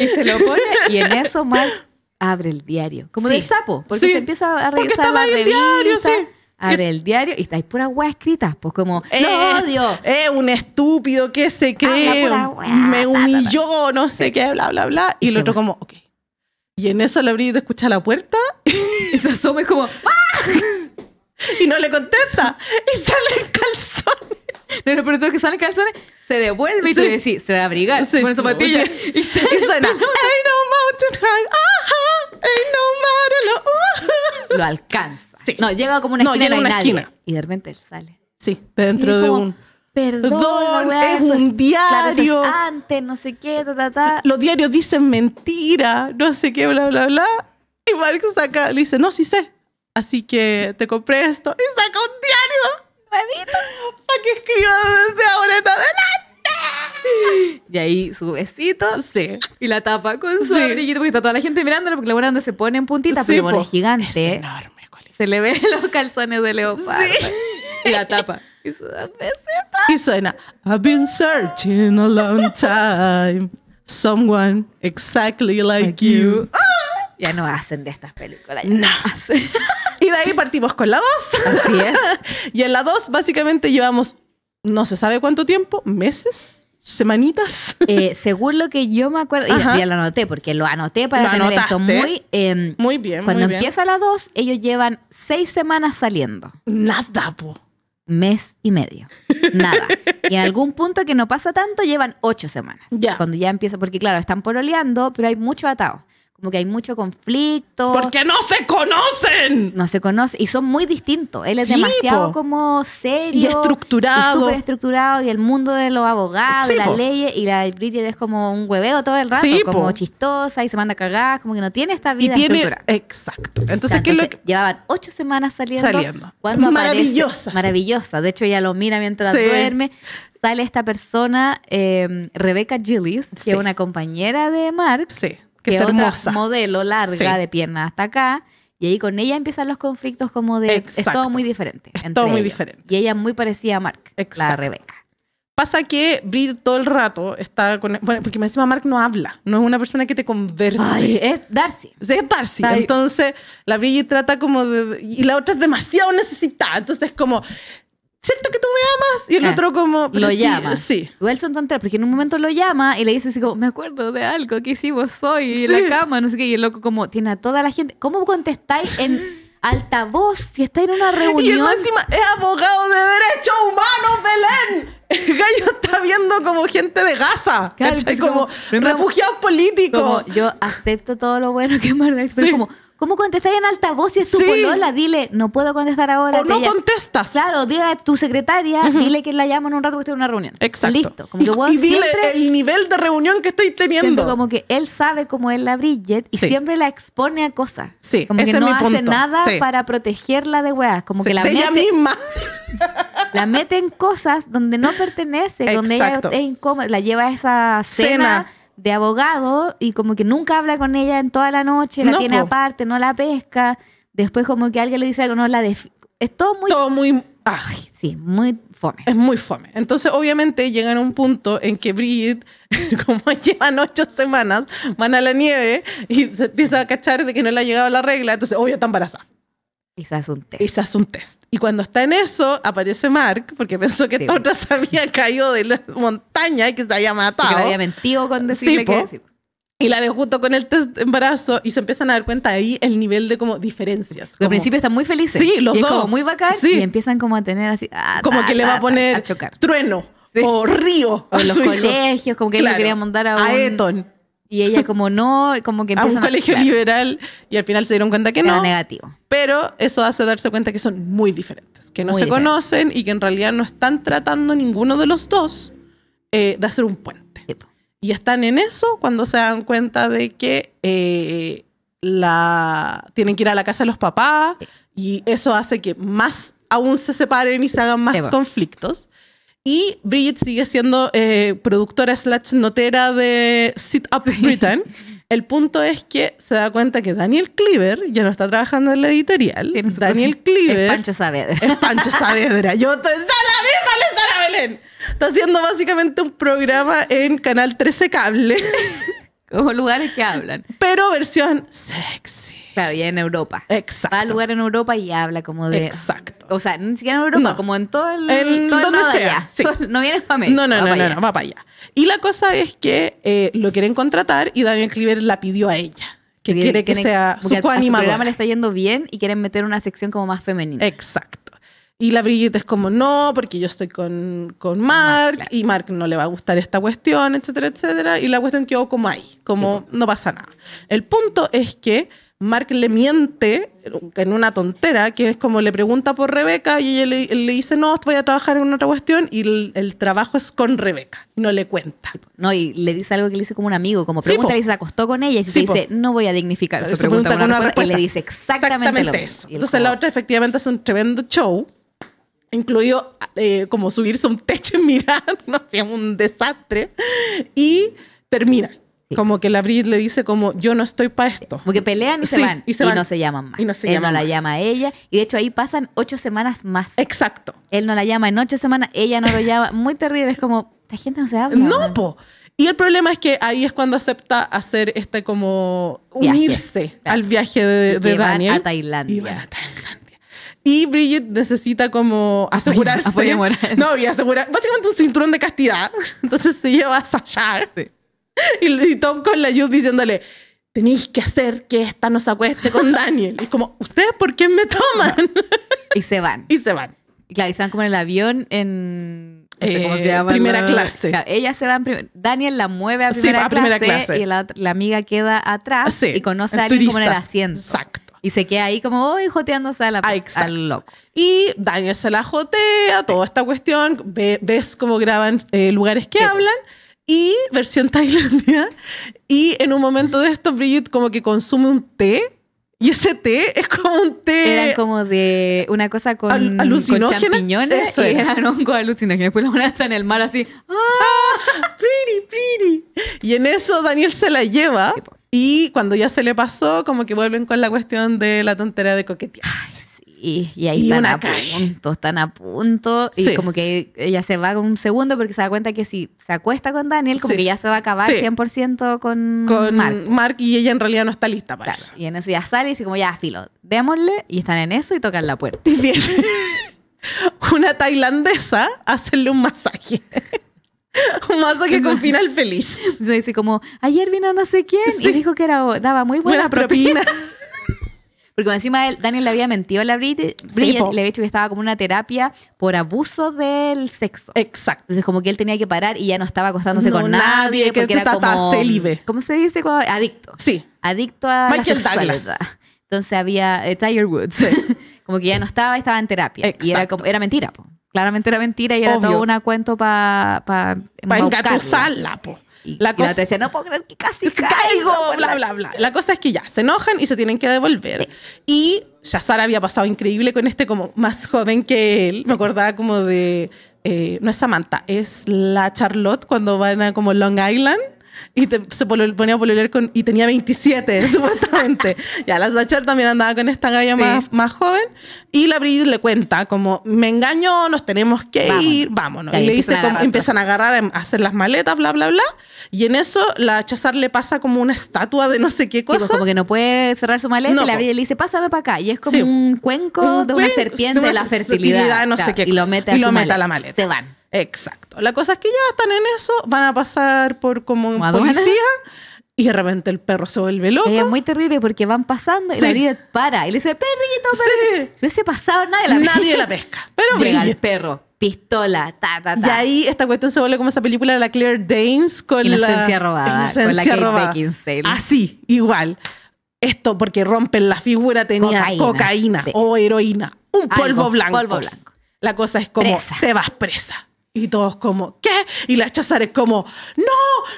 Y se lo pone y en eso Mark abre el diario. Como del sapo, porque se empieza a revisar estaba la El diario, sí abre el diario y está ahí pura hueá escrita, pues como, eh, odio! ¡Eh, un estúpido que se cree! ¡Me humilló! No sé qué, bla, bla, bla. Y, el otro como, ok. Y en eso le abrí te escucha la puerta y se asome como, ¡ah! Y no le contesta. Y sale en calzones. Pero pero tú que salen calzones, se devuelve y se va a abrigar, con se pone zapatillas y, se suena, ¡Ain't no mountain high! ¡Ajá! ¡Ain't no mountain Lo alcanza. No, llega como una no, esquina. Llega una esquina. Y de repente él sale. Sí, dentro de un. Perdón, es un diario. Claro, es antes, no sé qué, ta, ta, ta. Los diarios dicen mentira, no sé qué, bla, bla, bla. Y Mark saca, le dice, no, sí sé. Así que te compré esto. Y saca un diario. Para que escriba desde ahora en adelante. Y ahí su besito. Sí. Y la tapa con su sí. porque está toda la gente mirándolo, porque la buena se pone en puntita, pero bueno, es gigante. Es enorme se le ven los calzones de leopardo. Sí. Y la tapa. Y, suena. y suena, I've been searching a long time. Someone exactly like, you. Ah. Ya no hacen de estas películas. no. Y de ahí partimos con la 2. Así es. Y en la 2 básicamente llevamos no se sabe cuánto tiempo, meses, semanitas. Eh, según lo que yo me acuerdo, y ya lo anoté, porque lo anoté para tener esto muy, em, muy bien. Cuando muy bien. empieza la 2, ellos llevan seis semanas saliendo. Nada, po. Mes y medio. Nada. y en algún punto que no pasa tanto, llevan ocho semanas. Ya. Cuando ya empieza, porque claro, están poroleando, pero hay mucho atado. Como que hay mucho conflicto. Porque no se conocen. No se conocen. Y son muy distintos. Él es demasiado como serio. Y estructurado. Súper estructurado. Y el mundo de los abogados, la las leyes. Y la Bridget es como un hueveo todo el rato. como chistosa y se manda a cagar. Como que no tiene esta vida estructurada. Exacto. Entonces, ¿qué es lo que... Llevaban ocho semanas saliendo. Saliendo. Cuando Maravillosa. Maravillosa. De hecho, ella lo mira mientras duerme sale esta persona, eh, Rebeca Gillis, que es una compañera de Mark. Sí que, es hermosa. modelo larga de pierna hasta acá. Y ahí con ella empiezan los conflictos como de... Es todo muy diferente. Es todo muy diferente. Y ella muy parecida a Mark, la Rebeca. Pasa que Brie todo el rato está con... E-, bueno, porque me encima Mark no habla, no es una persona que te converse. Ay, es Darcy. Es Darcy. Entonces la Brie trata como de... Y la otra es demasiado necesitada. Entonces como ¿cierto que tú me amas? Y el ah, otro como... Lo llama. Sí. Wilson son porque en un momento lo llama y le dice así como, me acuerdo de algo que hicimos hoy en la cama, no sé qué. Y el loco como, tiene a toda la gente... ¿Cómo contestáis en altavoz si estáis en una reunión? Y encima es abogado de derechos humanos, Belén. El gallo está viendo como gente de Gaza, como, refugiados políticos. yo acepto todo lo bueno que es pero como ¿Cómo contestáis en altavoz si es tu polola? Dile, no puedo contestar ahora. O no contestas. Claro, diga a tu secretaria, dile que la llamo en un rato que estoy en una reunión. Exacto. Listo. y, dile el nivel de reunión que estoy teniendo. como que él sabe cómo es la Bridget y siempre la expone a cosas. Sí, como que no hace nada para protegerla de weas. Como que la mete, ella misma. La mete en cosas donde no pertenece, donde ella es incómoda, la lleva a esa cena de abogado y como que nunca habla con ella en toda la noche, la no, tiene aparte, no la pesca. Después como que alguien le dice algo, no la... Es todo muy... Todo muy... sí, muy fome. Es muy fome. Entonces, obviamente, llegan a un punto en que Bridget, como llevan ocho semanas, van a la nieve y se empieza a cachar de que no le ha llegado la regla. Entonces, obvio, está embarazada. hace un test. hace un test. Y cuando está en eso, aparece Mark, porque pensó que sí, otra se había caído de la montaña y que se había matado. que había mentido con decirle que... Y la ve justo con el embarazo y se empiezan a dar cuenta ahí el nivel de como diferencias. Como, al principio están muy felices. Sí, los y dos. como muy bacán y empiezan como a tener así... Ah, como que le va a poner trueno o río. O a los colegios, como que él le quería montar a un... A Eton. Y ella como no, como que empieza a un colegio liberal y al final se dieron cuenta que Era no. negativo. Pero eso hace darse cuenta que son muy diferentes, que no se conocen y que en realidad no están tratando ninguno de los dos eh, de hacer un puente. Y están en eso cuando se dan cuenta de que eh, la, tienen que ir a la casa de los papás y eso hace que más aún se separen y se hagan más conflictos. Y Bridget sigue siendo eh, productora slash notera de Sit Up Britain. El punto es que se da cuenta que Daniel Cleaver ya no está trabajando en la editorial. Daniel Cleaver. Es Pancho Saavedra. Es Pancho Saavedra. Yo, ¡está la misma, la Belén! Está haciendo básicamente un programa en Canal 13 Cable. Como lugares que hablan. Pero versión sexy. Claro, ya en Europa. Exacto. Va a lugar en Europa y habla como de. Exacto. O sea, ni siquiera en Europa, como en todo el. En sea. No viene para México. No, no, no, no, va para allá. Y la cosa es que eh, lo quieren contratar y David Cleaver la pidió a ella. Que quiere que sea su coanimadora. El programa le está yendo bien y quieren meter una sección como más femenina. Exacto. Y la Brigitte es como, no, porque yo estoy con, con Mark, y Mark no le va a gustar esta cuestión, etcétera, etcétera. Y la cuestión quedó como ahí, como pues. no pasa nada. El punto es que Mark le miente en una tontera, que es como le pregunta por Rebeca y ella le, dice, no, voy a trabajar en otra cuestión y el, trabajo es con Rebeca, no le cuenta. No, y le dice algo que le dice como un amigo, como pregunta y se acostó con ella y dice, no voy a dignificar su pregunta, y le dice exactamente, eso. Entonces la otra efectivamente hace un tremendo show, incluido eh, como subirse a un techo y mirar, no hacía un desastre, y termina como que la Brit le dice como, yo no estoy para esto. Porque pelean y se, van, y no se llaman más. Y no Él llama no la llama a ella. Y de hecho ahí pasan ocho semanas más. Exacto. Él no la llama en ocho semanas, ella no lo llama. Muy terrible. Es como, la gente no se habla. No, po. Y el problema es que ahí es cuando acepta hacer este como unirse al viaje de, de Daniel. a Tailandia. Y van a Tailandia. Y Bridget necesita como asegurarse. No, y asegurar. Básicamente un cinturón de castidad. Entonces se lleva a Sashar. Sí. Y, Tom con la Jude diciéndole, tenéis que hacer que esta nos acueste con Daniel. Y es como, ¿ustedes por quién me toman? y se van. Y se van. Y se van como en el avión en... Eh, primera clase. ella se va en Daniel la mueve a primera, clase, y la, amiga queda atrás y conoce a alguien turista. como en el asiento. Exacto. Y se queda ahí como hoy joteándose a la, ah, al loco. Y Daniel se la jotea, toda esta cuestión, ves cómo graban eh, lugares que hablan y versión Tailandia. Y en un momento de esto, Bridget como que consume un té. Y ese té es como un té. Eran como de una cosa con, con champiñones. Eso era. eran hongos alucinógenos. Después la moneda está en el mar así. ¡Ah! ¡Pretty, pretty! Y en eso Daniel se la lleva. Y cuando ya se le pasó, como que vuelven con la cuestión de la tontería de coquetear. Y, ahí están a punto, están a punto. Y como que ella se va con un segundo porque se da cuenta que si se acuesta con Daniel, como que ya se va a acabar 100% con, con Mark. Y ella en realidad no está lista para eso. Y en eso ya sale y dice como ya, filo, démosle. Y están en eso y tocan la puerta. Y viene una tailandesa a hacerle un masaje. Un masaje con final feliz. Yo dice como, ayer vino no sé quién y dijo que era, daba muy buena, propina. Porque encima él, Daniel le había mentido a la Bridget, le había dicho que estaba como una terapia por abuso del sexo. Exacto. Entonces como que él tenía que parar y ya no estaba acostándose con nadie, porque era como... Célibe. ¿Cómo se dice? adicto. Sí. Adicto a Michael la Entonces había eh, Tiger Woods. como que ya no estaba, estaba en terapia. Exacto. Y era, mentira, po. Claramente era mentira y era todo un cuento para... para engatusarla, po la, cosa, no bla, bla, bla. La cosa es que ya, se enojan y se tienen que devolver. y Y Sara había pasado increíble con este como más joven que él. Me acordaba como de, eh, no es Samantha, es la Charlotte cuando van a como Long Island y se ponía a con. Y tenía 27, supuestamente. Ya, la Sachar también andaba con esta galla más, más joven. Y la Brigitte le cuenta, como, me engaño, nos tenemos que ir, vámonos. Y, le dice, empiezan, a empiezan a agarrar, em, a hacer las maletas, bla, bla, bla. Y en eso, la Chazar le pasa como una estatua de no sé qué cosa. como que no puede cerrar su maleta. y la Brigitte le dice, pásame para acá. Y es como un cuenco de una serpiente de, la fertilidad. no sé qué y lo mete, y lo mete a la maleta. Se van. Exacto. La cosa es que ya están en eso, van a pasar por como policía. Y de repente el perro se vuelve loco. Es muy terrible porque van pasando y la vida para. Y le dice, perrito, perrito. Si hubiese pasado, nadie la pesca. Nadie la pesca. Pero Llega el perro, pistola, ta, ta, ta. Y ahí esta cuestión se vuelve como esa película de la Claire Danes con la la... Robada, con la Kate Así, igual. Esto porque rompen la figura tenía cocaína, o heroína. Un polvo blanco. Polvo blanco. La cosa es como, te vas presa y todos como, ¿qué? Y la Chazar como, no,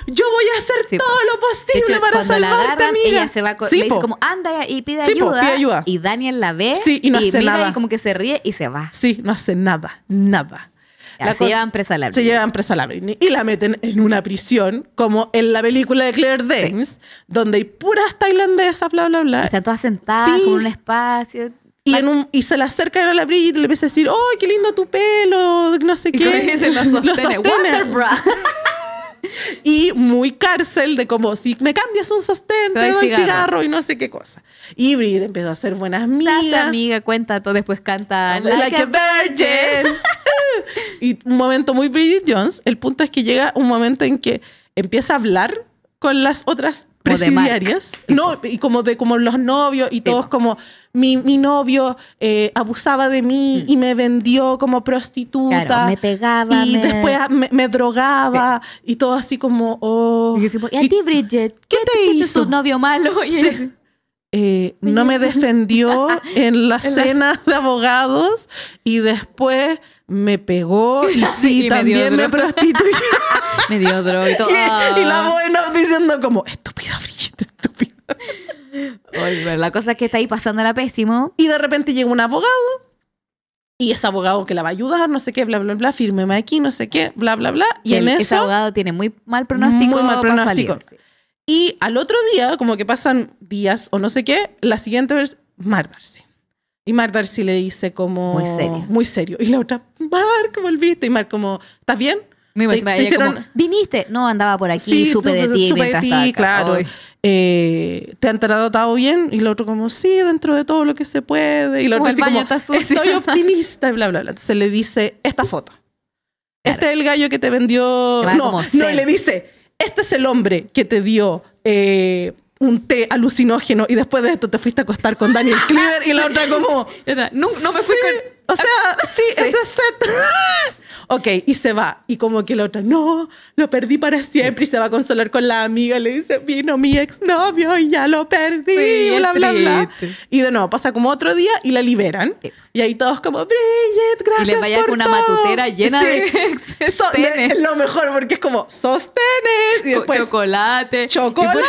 yo voy a hacer todo lo posible para salvarte, la se va sí, le dice como, anda y pide, ayuda, Y Daniel la ve y, no mira y como que se ríe y se va. Sí, no hace nada, nada. la se llevan presa a la Se llevan presa la Britney y la meten en una prisión, como en la película de Claire Danes, donde hay puras tailandesas, bla, bla, bla. Están todas sentadas con un espacio. Y, se le acerca a la Bridget y le empieza a decir, ¡oh, qué lindo tu pelo! No sé y qué. Se lo sostiene. y muy cárcel de como, si me cambias un sostén, te doy cigarro. y no sé qué cosa. Y Bridget empezó a hacer buenas migas. amiga, cuenta todo, después canta Like, a, virgin. y un momento muy Bridget Jones. El punto es que llega un momento en que empieza a hablar con las otras presidiarias, no, y como de como los novios y todos como mi, novio eh, abusaba de mí mm. y me vendió como prostituta, claro, me pegaba y después me, drogaba y todo así como oh y, a ti Bridget qué, te, hizo tu novio malo eh, no me defendió en la cena de abogados y después me pegó y sí, también me, prostituyó. me dio droga y todo. Y, la buena diciendo como, estúpida brillante, estúpida. Oye, la cosa es que está ahí pasándola pésimo. Y de repente llega un abogado y ese abogado que la va a ayudar, no sé qué, bla, bla, bla, fírmeme aquí, no sé qué, bla, bla, bla. Y, en eso... Ese abogado tiene muy mal pronóstico. Muy mal pronóstico. Y al otro día, como que pasan días o no sé qué, la siguiente vez, mardarse y Mar Darcy le dice como... Muy serio. Muy serio. Y la otra, Mark, volviste. Y Mar como, ¿estás bien? y te, te hicieron, viniste, no andaba por aquí, supe de ti, supe de ti, claro. Eh, te han tratado bien y el otro como sí, dentro de todo lo que se puede y la otra así como estoy optimista y bla bla bla. Entonces le dice esta foto. Este es el gallo que te vendió. no, no y le dice este es el hombre que te dio. Eh, un té alucinógeno y después de esto te fuiste a acostar con Daniel Cleaver y la otra como... No, me fui O sea, sí, sí. ese set... ok, y se va. Y como que la otra, no, lo perdí para siempre y se va a consolar con la amiga le dice, vino mi exnovio y ya lo perdí, bla, bla, bla. Y de nuevo pasa como otro día y la liberan. Y ahí todos como, Bridget, gracias. Y le vaya con una matutera llena de so, Lo mejor, porque es como sostenes y después. Chocolate. Chocolates.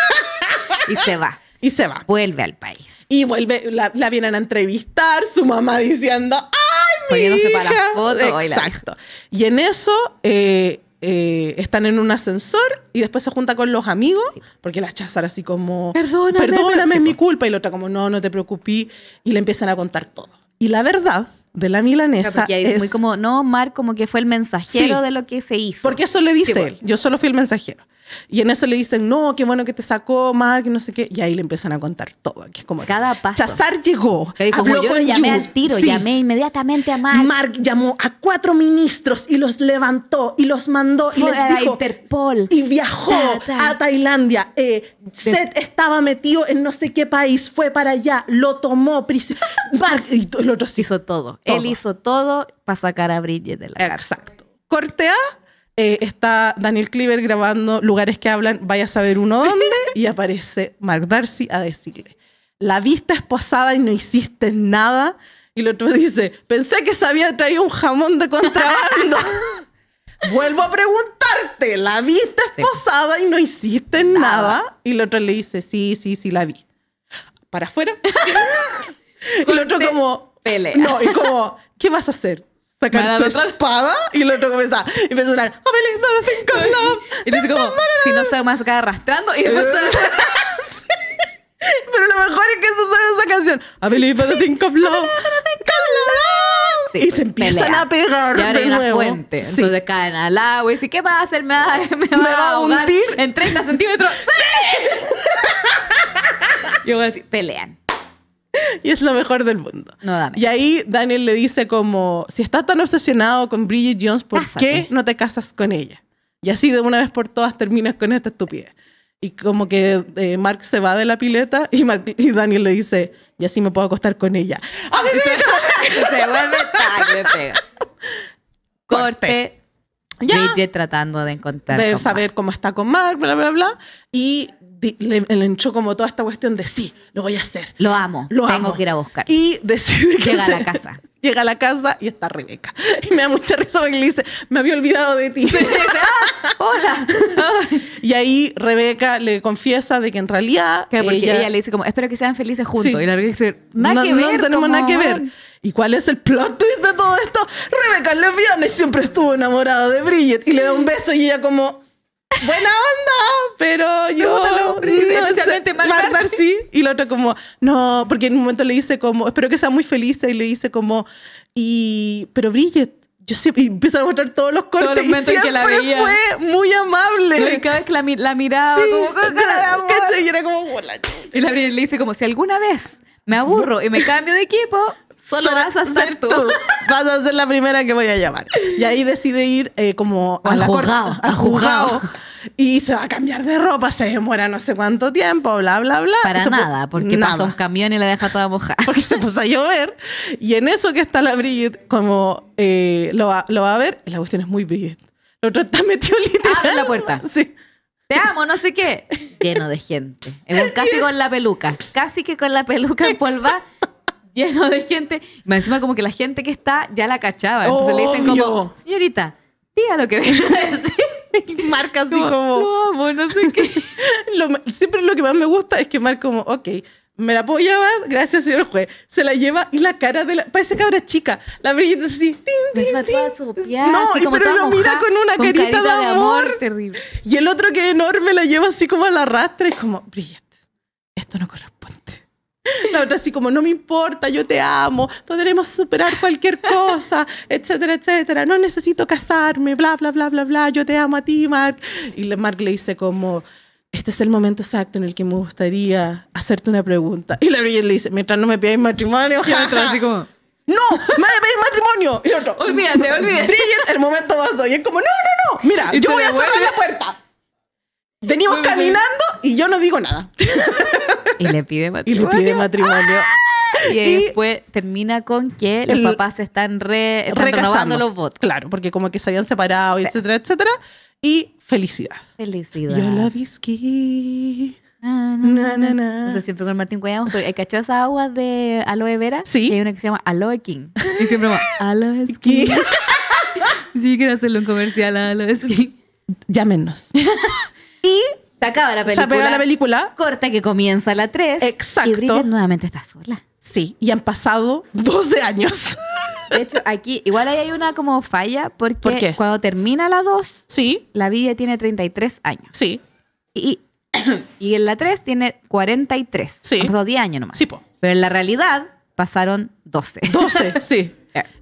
y, se va. Y se va. Vuelve al país. Y vuelve, la, vienen a entrevistar, su mamá diciendo, poniéndose para las fotos. Exacto. Y en eso eh, eh, están en un ascensor y después se junta con los amigos, porque la chazar así como, perdóname, perdóname es mi culpa. Y la otra como, no, no te preocupí Y le empiezan a contar todo. Y la verdad de la milanesa. ahí es muy como, no, Mar como que fue el mensajero de lo que se hizo. Porque eso le dice él, yo solo fui el mensajero. Y en eso le dicen, no, qué bueno que te sacó Mark, no sé qué. Y ahí le empiezan a contar todo. Que es como, Cada paso. Chazar llegó. Dijo, yo con llamé al tiro, llamé inmediatamente a Mark. Mark llamó a cuatro ministros y los levantó y los mandó y les Interpol. Y viajó a Tailandia. Eh, Seth estaba metido en no sé qué país, fue para allá, lo tomó prisión Mark, y el otro Hizo todo. Él hizo todo para sacar a Bridget de la Exacto. Cortea eh, está Daniel Cleaver grabando Lugares que hablan, vaya a saber uno dónde, y aparece Mark Darcy a decirle, la vista es posada y no hiciste nada. Y el otro dice, pensé que se había traído un jamón de contrabando. Vuelvo a preguntarte, la vista es posada y no hiciste nada. Y el otro le dice, sí, sí, sí, la vi. Para afuera. y el otro como... como, ¿qué vas a hacer? sacar tu espada y el otro comienza, empieza a sonar I The nothing of love. Y dice como, si no se más acá arrastrando y después eh, Pero lo mejor es que se suena esa canción. I believe nothing can Sí, y se empiezan a pegar. Y ahora fuente. Entonces caen al agua y dicen, ¿qué va a hacer? Me va, a hundir en 30 centímetros. ¡Sí! y a decir pelean y es lo mejor del mundo. Y ahí Daniel le dice como, si estás tan obsesionado con Bridget Jones, ¿por qué no te casas con ella? Y así de una vez por todas terminas con esta estupidez. Y como que eh, Mark se va de la pileta y, Daniel le dice, y así me puedo acostar con ella. ¡A se, se, vuelve pega. Corte. Bridget tratando de encontrar. De saber cómo está con Mark, bla, bla, bla. Y le, enchó como toda esta cuestión de sí, lo voy a hacer. Lo amo. Lo Tengo que ir a buscar. Y decide que Llega a la casa. Llega a la casa y está Rebeca. Y me da mucha risa porque le dice, me había olvidado de ti. Ah, hola. y ahí Rebeca le confiesa de que en realidad. porque ella, le dice como, espero que sean felices juntos. Y la Rebeca dice, nada no, que ver. No tenemos nada que ver. ¿Y cuál es el plot twist de todo esto? Rebeca le lesbiana y siempre estuvo enamorada de Bridget. Y le da un beso y ella como, buena onda, pero yo. No, especialmente Mar Mar Y el otro, como, no, porque en un momento le hice como, espero que sea muy feliz, y le hice como, y. Pero Bridget, yo siempre y a mostrar todos los cortes en que la veía. fue muy amable. y cada vez que la, la miraba sí, Y era como, Y la brille, le dice como, si alguna vez me aburro y me cambio de equipo, Solo vas a ser tú. Vas a ser la primera que voy a llamar. Y ahí decide ir eh, como a, la juzgado, a juzgado. Y se va a cambiar de ropa, se demora no sé cuánto tiempo, bla, bla, bla. Para nada, porque nada. pasa un camión y la deja toda mojada. Porque se puso a llover. Y en eso que está la Bridget, como eh, lo, va, a ver, la cuestión es muy Bridget. El otro está metido literal. Abre la puerta. Sí. Te amo, no sé qué. Lleno de gente. casi con la peluca. Casi que con la peluca en polvo lleno de gente. Más encima como que la gente que está ya la cachaba. Entonces le dicen como, señorita, diga lo que y marca así como, como, no sé qué. siempre lo que más me gusta es que marca como, ok, me la puedo llevar, gracias señor juez. Se la lleva y la cara de la... Parece cabra chica. La brilla así. Tin, tin, pues tin. Toda no, pero lo mira con una carita, de, amor. Terrible. Y el otro que es enorme la lleva así como a la rastra y es como, brillante, esto no corresponde. La otra así como, no me importa, yo te amo, podremos superar cualquier cosa, etcétera, etcétera. No necesito casarme, bla, bla, bla, bla, bla, yo te amo a ti, Mark. Y Mark le dice como, este es el momento exacto en el que me gustaría hacerte una pregunta. Y la Bridget le dice, mientras no me pidáis matrimonio, y la otra así como... ¡No! ¡Me veis matrimonio! Y otro, olvídate, olvídate. Bridget, el momento pasó. Y es como, no, no, no. Mira, yo voy a cerrar la puerta. Venimos pues. caminando y yo no digo nada. Y le pide matrimonio. Ah. Y le pide matrimonio. Y, después termina con que los papás están, re, están renovando los votos. Claro, porque como que se habían separado, etcétera, etcétera. Y felicidad. Felicidad. Yo la visqué. Ah, na, na, na, siempre con Martín Cuellamos pero ¿hay cachado aguas de aloe vera? Sí. Y hay una que se llama Aloe King. Y siempre va Aloe skin sí, quiero hacerle un comercial a Aloe skin Llámenos. Y se acaba la película. Se la película. Corta que comienza la 3. Exacto. Y Bridget nuevamente está sola. Sí, y han pasado 12 años. De hecho, aquí igual ahí hay una como falla porque cuando termina la 2, la vida tiene 33 años. Sí. Y, en la 3 tiene 43. Sí. Han 10 años nomás. Sí, po. Pero en la realidad pasaron 12. 12, sí.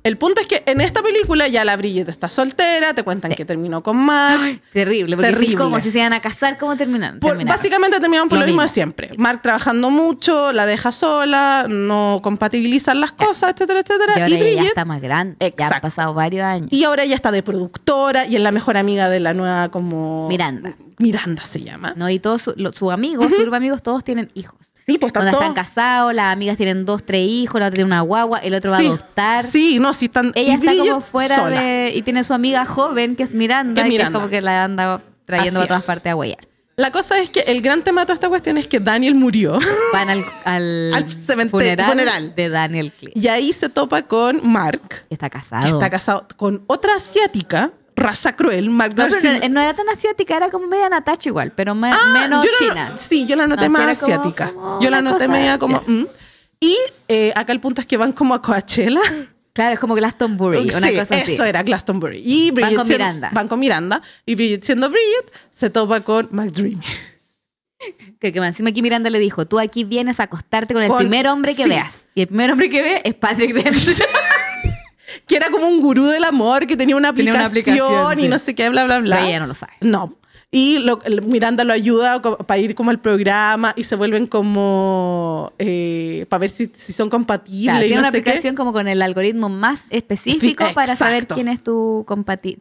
El punto es que en esta película ya la Bridget está soltera, te cuentan que terminó con Mark. terrible, porque terrible. como si se iban a casar, ¿cómo terminan. Por, Básicamente terminaron por lo, mismo. de siempre. Mark trabajando mucho, la deja sola, no compatibilizan las cosas, etcétera, etcétera. Y, ahora ella está más grande, ya pasado varios años. Y ahora ella está de productora y es la mejor amiga de la nueva como... Miranda. Miranda se llama. No, y todos sus su amigos, sus amigos, todos tienen hijos. Sí, pues están, casados, las amigas tienen dos, tres hijos, la otra tiene una guagua, el otro va a adoptar. Sí, no, sí están. Ella está como fuera de. Y tiene su amiga joven, que es Miranda, que, que es como que la anda trayendo a todas partes a huella La cosa es que el gran tema de toda esta cuestión es que Daniel murió. Van al, funeral, de Daniel Y ahí se topa con Mark. está casado. está casado con otra asiática raza cruel, Mark No, eh, no, era tan asiática, era como media Natacha igual, pero ah, menos china. sí, yo la noté más asiática. yo la noté media como... Mm. Y eh, acá el punto es que van como a Coachella. Claro, es como Glastonbury, mm, sí, eso era Glastonbury. Y Bridget van con Miranda. Van con Miranda. Y Bridget, siendo Bridget, se topa con McDream Que, que encima aquí Miranda le dijo, tú aquí vienes a acostarte con el primer hombre que veas. Y el primer hombre que ve es Patrick Dempsey. que era como un gurú del amor, que tenía una aplicación, y no sé qué, bla, bla, bla. ella no lo sabe. No. Y Miranda lo ayuda para ir como al programa y se vuelven como eh, para ver si, son compatibles. tiene una aplicación como con el algoritmo más específico para saber quién es tu,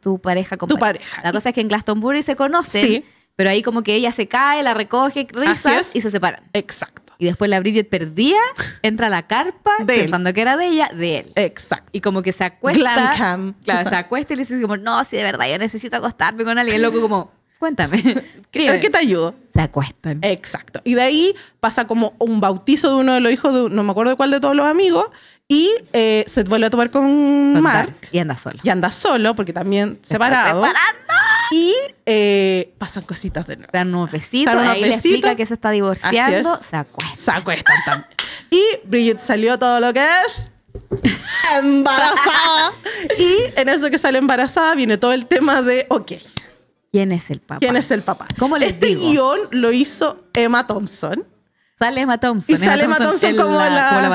tu pareja compatible. Tu pareja. La cosa es que en Glastonbury se conocen, pero ahí como que ella se cae, la recoge, risas y se separan. Exacto. Y después la Bridget perdía, entra a la carpa pensando que era de ella, de él. Exacto. Y como que se acuesta. Claro, se acuesta y le dice como, no, si de verdad yo necesito acostarme con alguien. Loco como, Cuéntame. ¿Qué, que te ayudo? Se acuestan. Exacto. Y de ahí pasa como un bautizo de uno de los hijos, de, no me acuerdo cuál de todos los amigos, y eh, se vuelve a tomar con, mar Mark. Y anda solo. Y anda solo, porque también se separado. ¡Separando! Y eh, pasan cositas de nuevo. Dan ahí le explica que se está divorciando, se acuestan. Se acuestan también. y Bridget salió todo lo que es embarazada. y en eso que sale embarazada viene todo el tema de, ok, ¿Quién es el papá? ¿Quién es el papá? ¿Cómo les este guión lo hizo Emma Thompson. Sale Emma Thompson. Y sale Emma Thompson, como, la,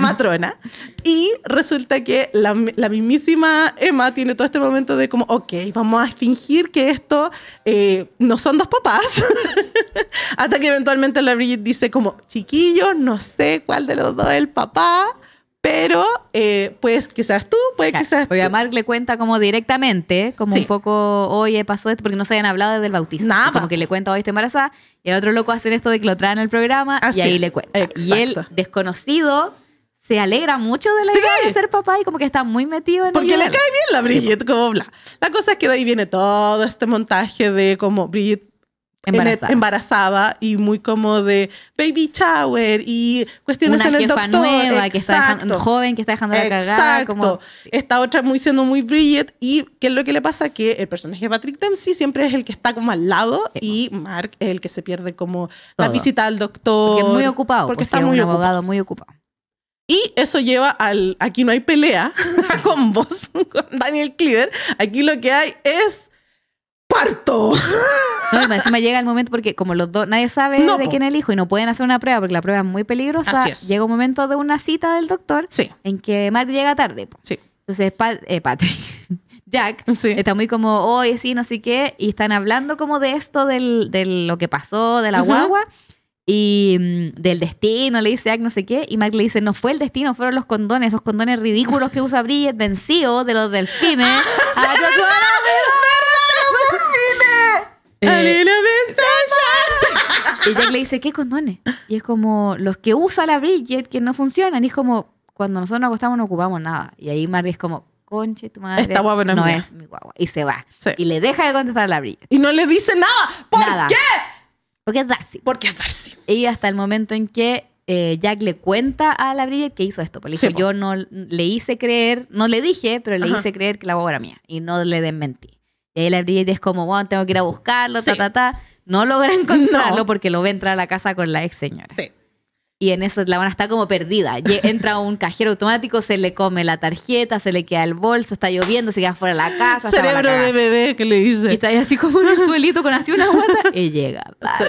matrona. Y resulta que la, mismísima Emma tiene todo este momento de como, ok, vamos a fingir que esto eh, no son dos papás. Hasta que eventualmente la Brigitte dice como, chiquillo, no sé cuál de los dos es el papá. Pero, eh, pues quizás tú, pues quizás. Porque a Mark le cuenta como directamente, como un poco, oye, pasó esto, porque no se habían hablado desde el bautismo. Como que le cuenta, hoy estoy embarazada, y el otro loco hace esto de que lo traen al programa, y ahí le cuenta. Y él, desconocido, se alegra mucho de la idea de ser papá y como que está muy metido en Porque le cae bien la Brigitte, como bla. La cosa es que de ahí viene todo este montaje de como Brigitte Embarazada. embarazada. y muy como de baby shower y cuestiones en el doctor. que está joven que está dejando la Exacto. como... Esta otra muy siendo muy Bridget y qué es lo que le pasa que el personaje de Patrick Dempsey siempre es el que está como al lado y Mark es el que se pierde como la visita al doctor. Porque es muy ocupado. Porque, pues, está muy un ocupado. abogado muy ocupado. Y eso lleva al aquí no hay pelea a combos con Daniel Cleaver. Aquí lo que hay es parto. No, encima llega el momento porque como los dos, nadie sabe de quién elijo el hijo y no pueden hacer una prueba porque la prueba es muy peligrosa. Llega un momento de una cita del doctor en que Mark llega tarde. Sí. Entonces eh, Patrick, Jack, está muy como, hoy sí, no sé qué, y están hablando como de esto, del, de lo que pasó, de la guagua. Y mm, del destino, le dice Jack, no sé qué. Y Mark le dice, no fue el destino, fueron los condones, esos condones ridículos que usa Bridget, vencido de los delfines. ¡Ah, y eh, Jack le dice, ¿qué condones? Y es como, los que usa la Bridget, que no funcionan. Y es como, cuando nosotros nos acostamos no ocupamos nada. Y ahí Mary es como, conche tu madre. no, es, mi guagua. Y se va. Y le deja de contestar a la Bridget. Y no le dice nada. ¿Por qué? Porque es Darcy. Porque es Darcy. Y hasta el momento en que eh, Jack le cuenta a la Bridget que hizo esto. Porque le yo no le hice creer, no le dije, pero le hice creer que la guagua era mía. Y no le den desmentí. Y ahí la es como, bueno, tengo que ir a buscarlo, ta, ta, ta. No logra encontrarlo porque lo ve entrar a la casa con la ex señora. Sí. Y en eso la van está como perdida. Entra un cajero automático, se le come la tarjeta, se le queda el bolso, está lloviendo, se queda fuera de la casa. Cerebro de bebé que le dice. Y está ahí así como en el suelito con así una guata y llega.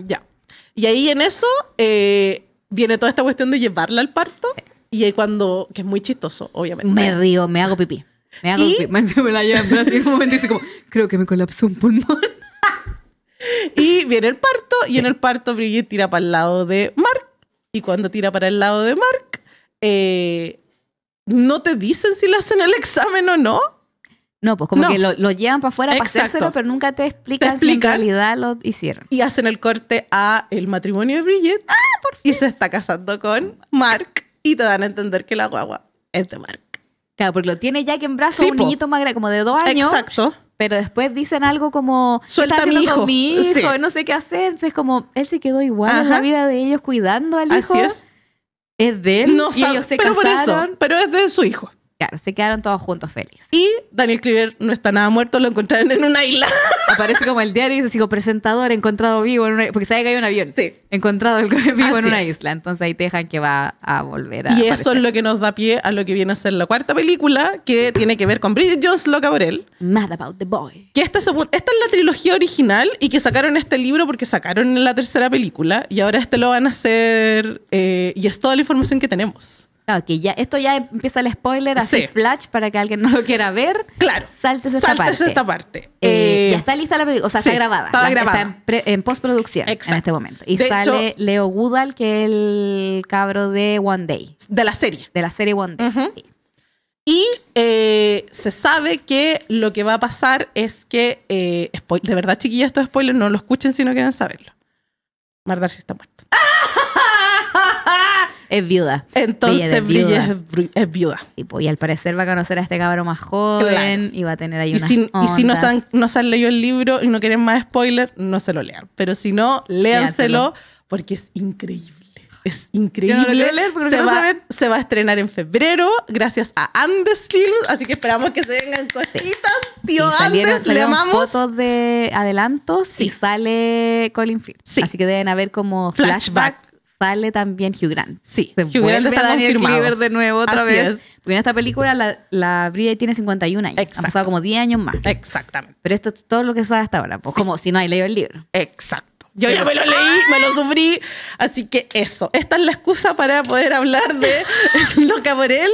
Ya. Y ahí en eso eh, viene toda esta cuestión de llevarla al parto. Y cuando, que es muy chistoso, obviamente. Me río, me hago pipí. Me me la lleva en un momento dice como, creo que me colapsó un pulmón. y viene el parto y en el parto Bridget tira para el lado de Mark y cuando tira para el lado de Mark, eh, no te dicen si le hacen el examen o no. No, pues como que lo, llevan para afuera para hacérselo, pero nunca te explican, si en realidad lo hicieron. Y hacen el corte a el matrimonio de Bridget. Ah, y se está casando con Mark y te dan a entender que la guagua es de Mark. Claro, porque lo tiene Jack en brazos un niñito magro, como de dos años. Exacto. Pero después dicen algo como, suelta a mi hijo, no sé qué hacer. Entonces como, él se quedó igual en la vida de ellos cuidando al hijo. Así es. Es de él y ellos se casaron. pero es de su hijo. Claro, se quedaron todos juntos felices. Y Daniel Cleaver no está nada muerto, lo encontraron en una isla. Aparece como el diario y dice, sigo presentador, encontrado vivo en una porque sabe que hay un avión. Sí. Encontrado vivo en una isla. Entonces ahí te dejan que va a volver a Y eso es lo que nos da pie a lo que viene a ser la cuarta película, que tiene que ver con Bridget Jones Loca por él. Mad About the Boy. Que esta, es la trilogía original y que sacaron este libro porque sacaron la tercera película y ahora este lo van a hacer... Eh, y es toda la información que tenemos. Claro, ya, esto ya empieza el spoiler, así flash para que alguien no lo quiera ver. Claro. saltes esta Saltes esta parte. Eh, eh, ya está lista la película, o sea, está grabada. Está grabada. Está en, postproducción en este momento. Y sale Leo Goodall, que es el cabro de One Day. De la serie. De la serie One Day, sí. Y eh, se sabe que lo que va a pasar es que, de verdad, chiquillas, estos spoilers no lo escuchen si no quieren saberlo. Mardar si está muerto. ¡Ah! es viuda. Entonces es viuda. Pues, y, al parecer va a conocer a este cabrón más joven y va a tener ahí y si, Y si no se, han, leído el libro y no quieren más spoiler, no se lo lean. Pero si no, léanselo, porque es increíble. Es increíble. se, va, a estrenar en febrero gracias a Andes Films, así que esperamos que se vengan cositas. Tío Andes, le amamos. fotos de adelantos sí. sale Colin Firth. Así que deben haber como flashback sale también Hugh Grant. Sí, se Hugh Grant está Daniel de nuevo otra vez. Porque en esta película la, la Brie tiene 51 años. Ha pasado como 10 años más. Exactamente. Pero esto es todo lo que sabe hasta ahora. Pues, como si no hay leído el libro. Exacto. Yo ya me lo leí, me lo sufrí. Así que eso. Esta es la excusa para poder hablar de lo que por él.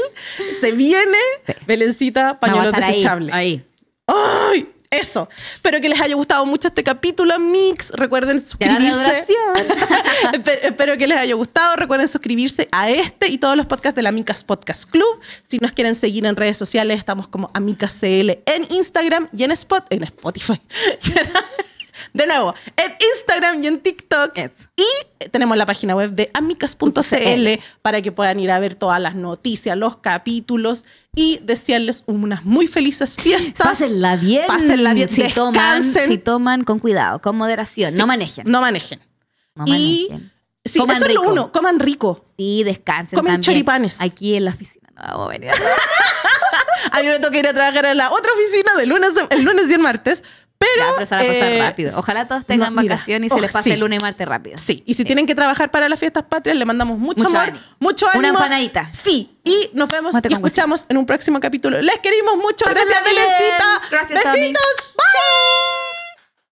Se viene. Belencita, pañuelo desechable. ahí. ¡Ay! Eso. Espero que les haya gustado mucho este capítulo, Mix. Recuerden suscribirse. Espero que les haya gustado. Recuerden suscribirse a este y todos los podcasts de la Micas Podcast Club. Si nos quieren seguir en redes sociales, estamos como AmicasCL en Instagram y en, Spot, en Spotify. De nuevo, en Instagram y en TikTok. Y tenemos la página web de amicas.cl para que puedan ir a ver todas las noticias, los capítulos y desearles unas muy felices fiestas. Pásenla bien. Pásenla bien. Si toman, si toman con cuidado, con moderación. no manejen. No manejen. Y, coman rico. Coman rico. Sí, descansen. Comen también. Aquí en la oficina. No vamos a venir. a mí me toca ir a trabajar a la otra oficina de lunes, el lunes y el martes, pero, eh, rápido. Ojalá todos tengan vacaciones y se les pase el lunes y martes rápido. Sí, y si eh. tienen que trabajar para las fiestas patrias, le mandamos mucho, amor, mucho ánimo. Una empanadita. Sí, y nos vemos te y escuchamos en un próximo capítulo. Les queremos mucho. Gracias, Belecita. Gracias, Besitos. Bye.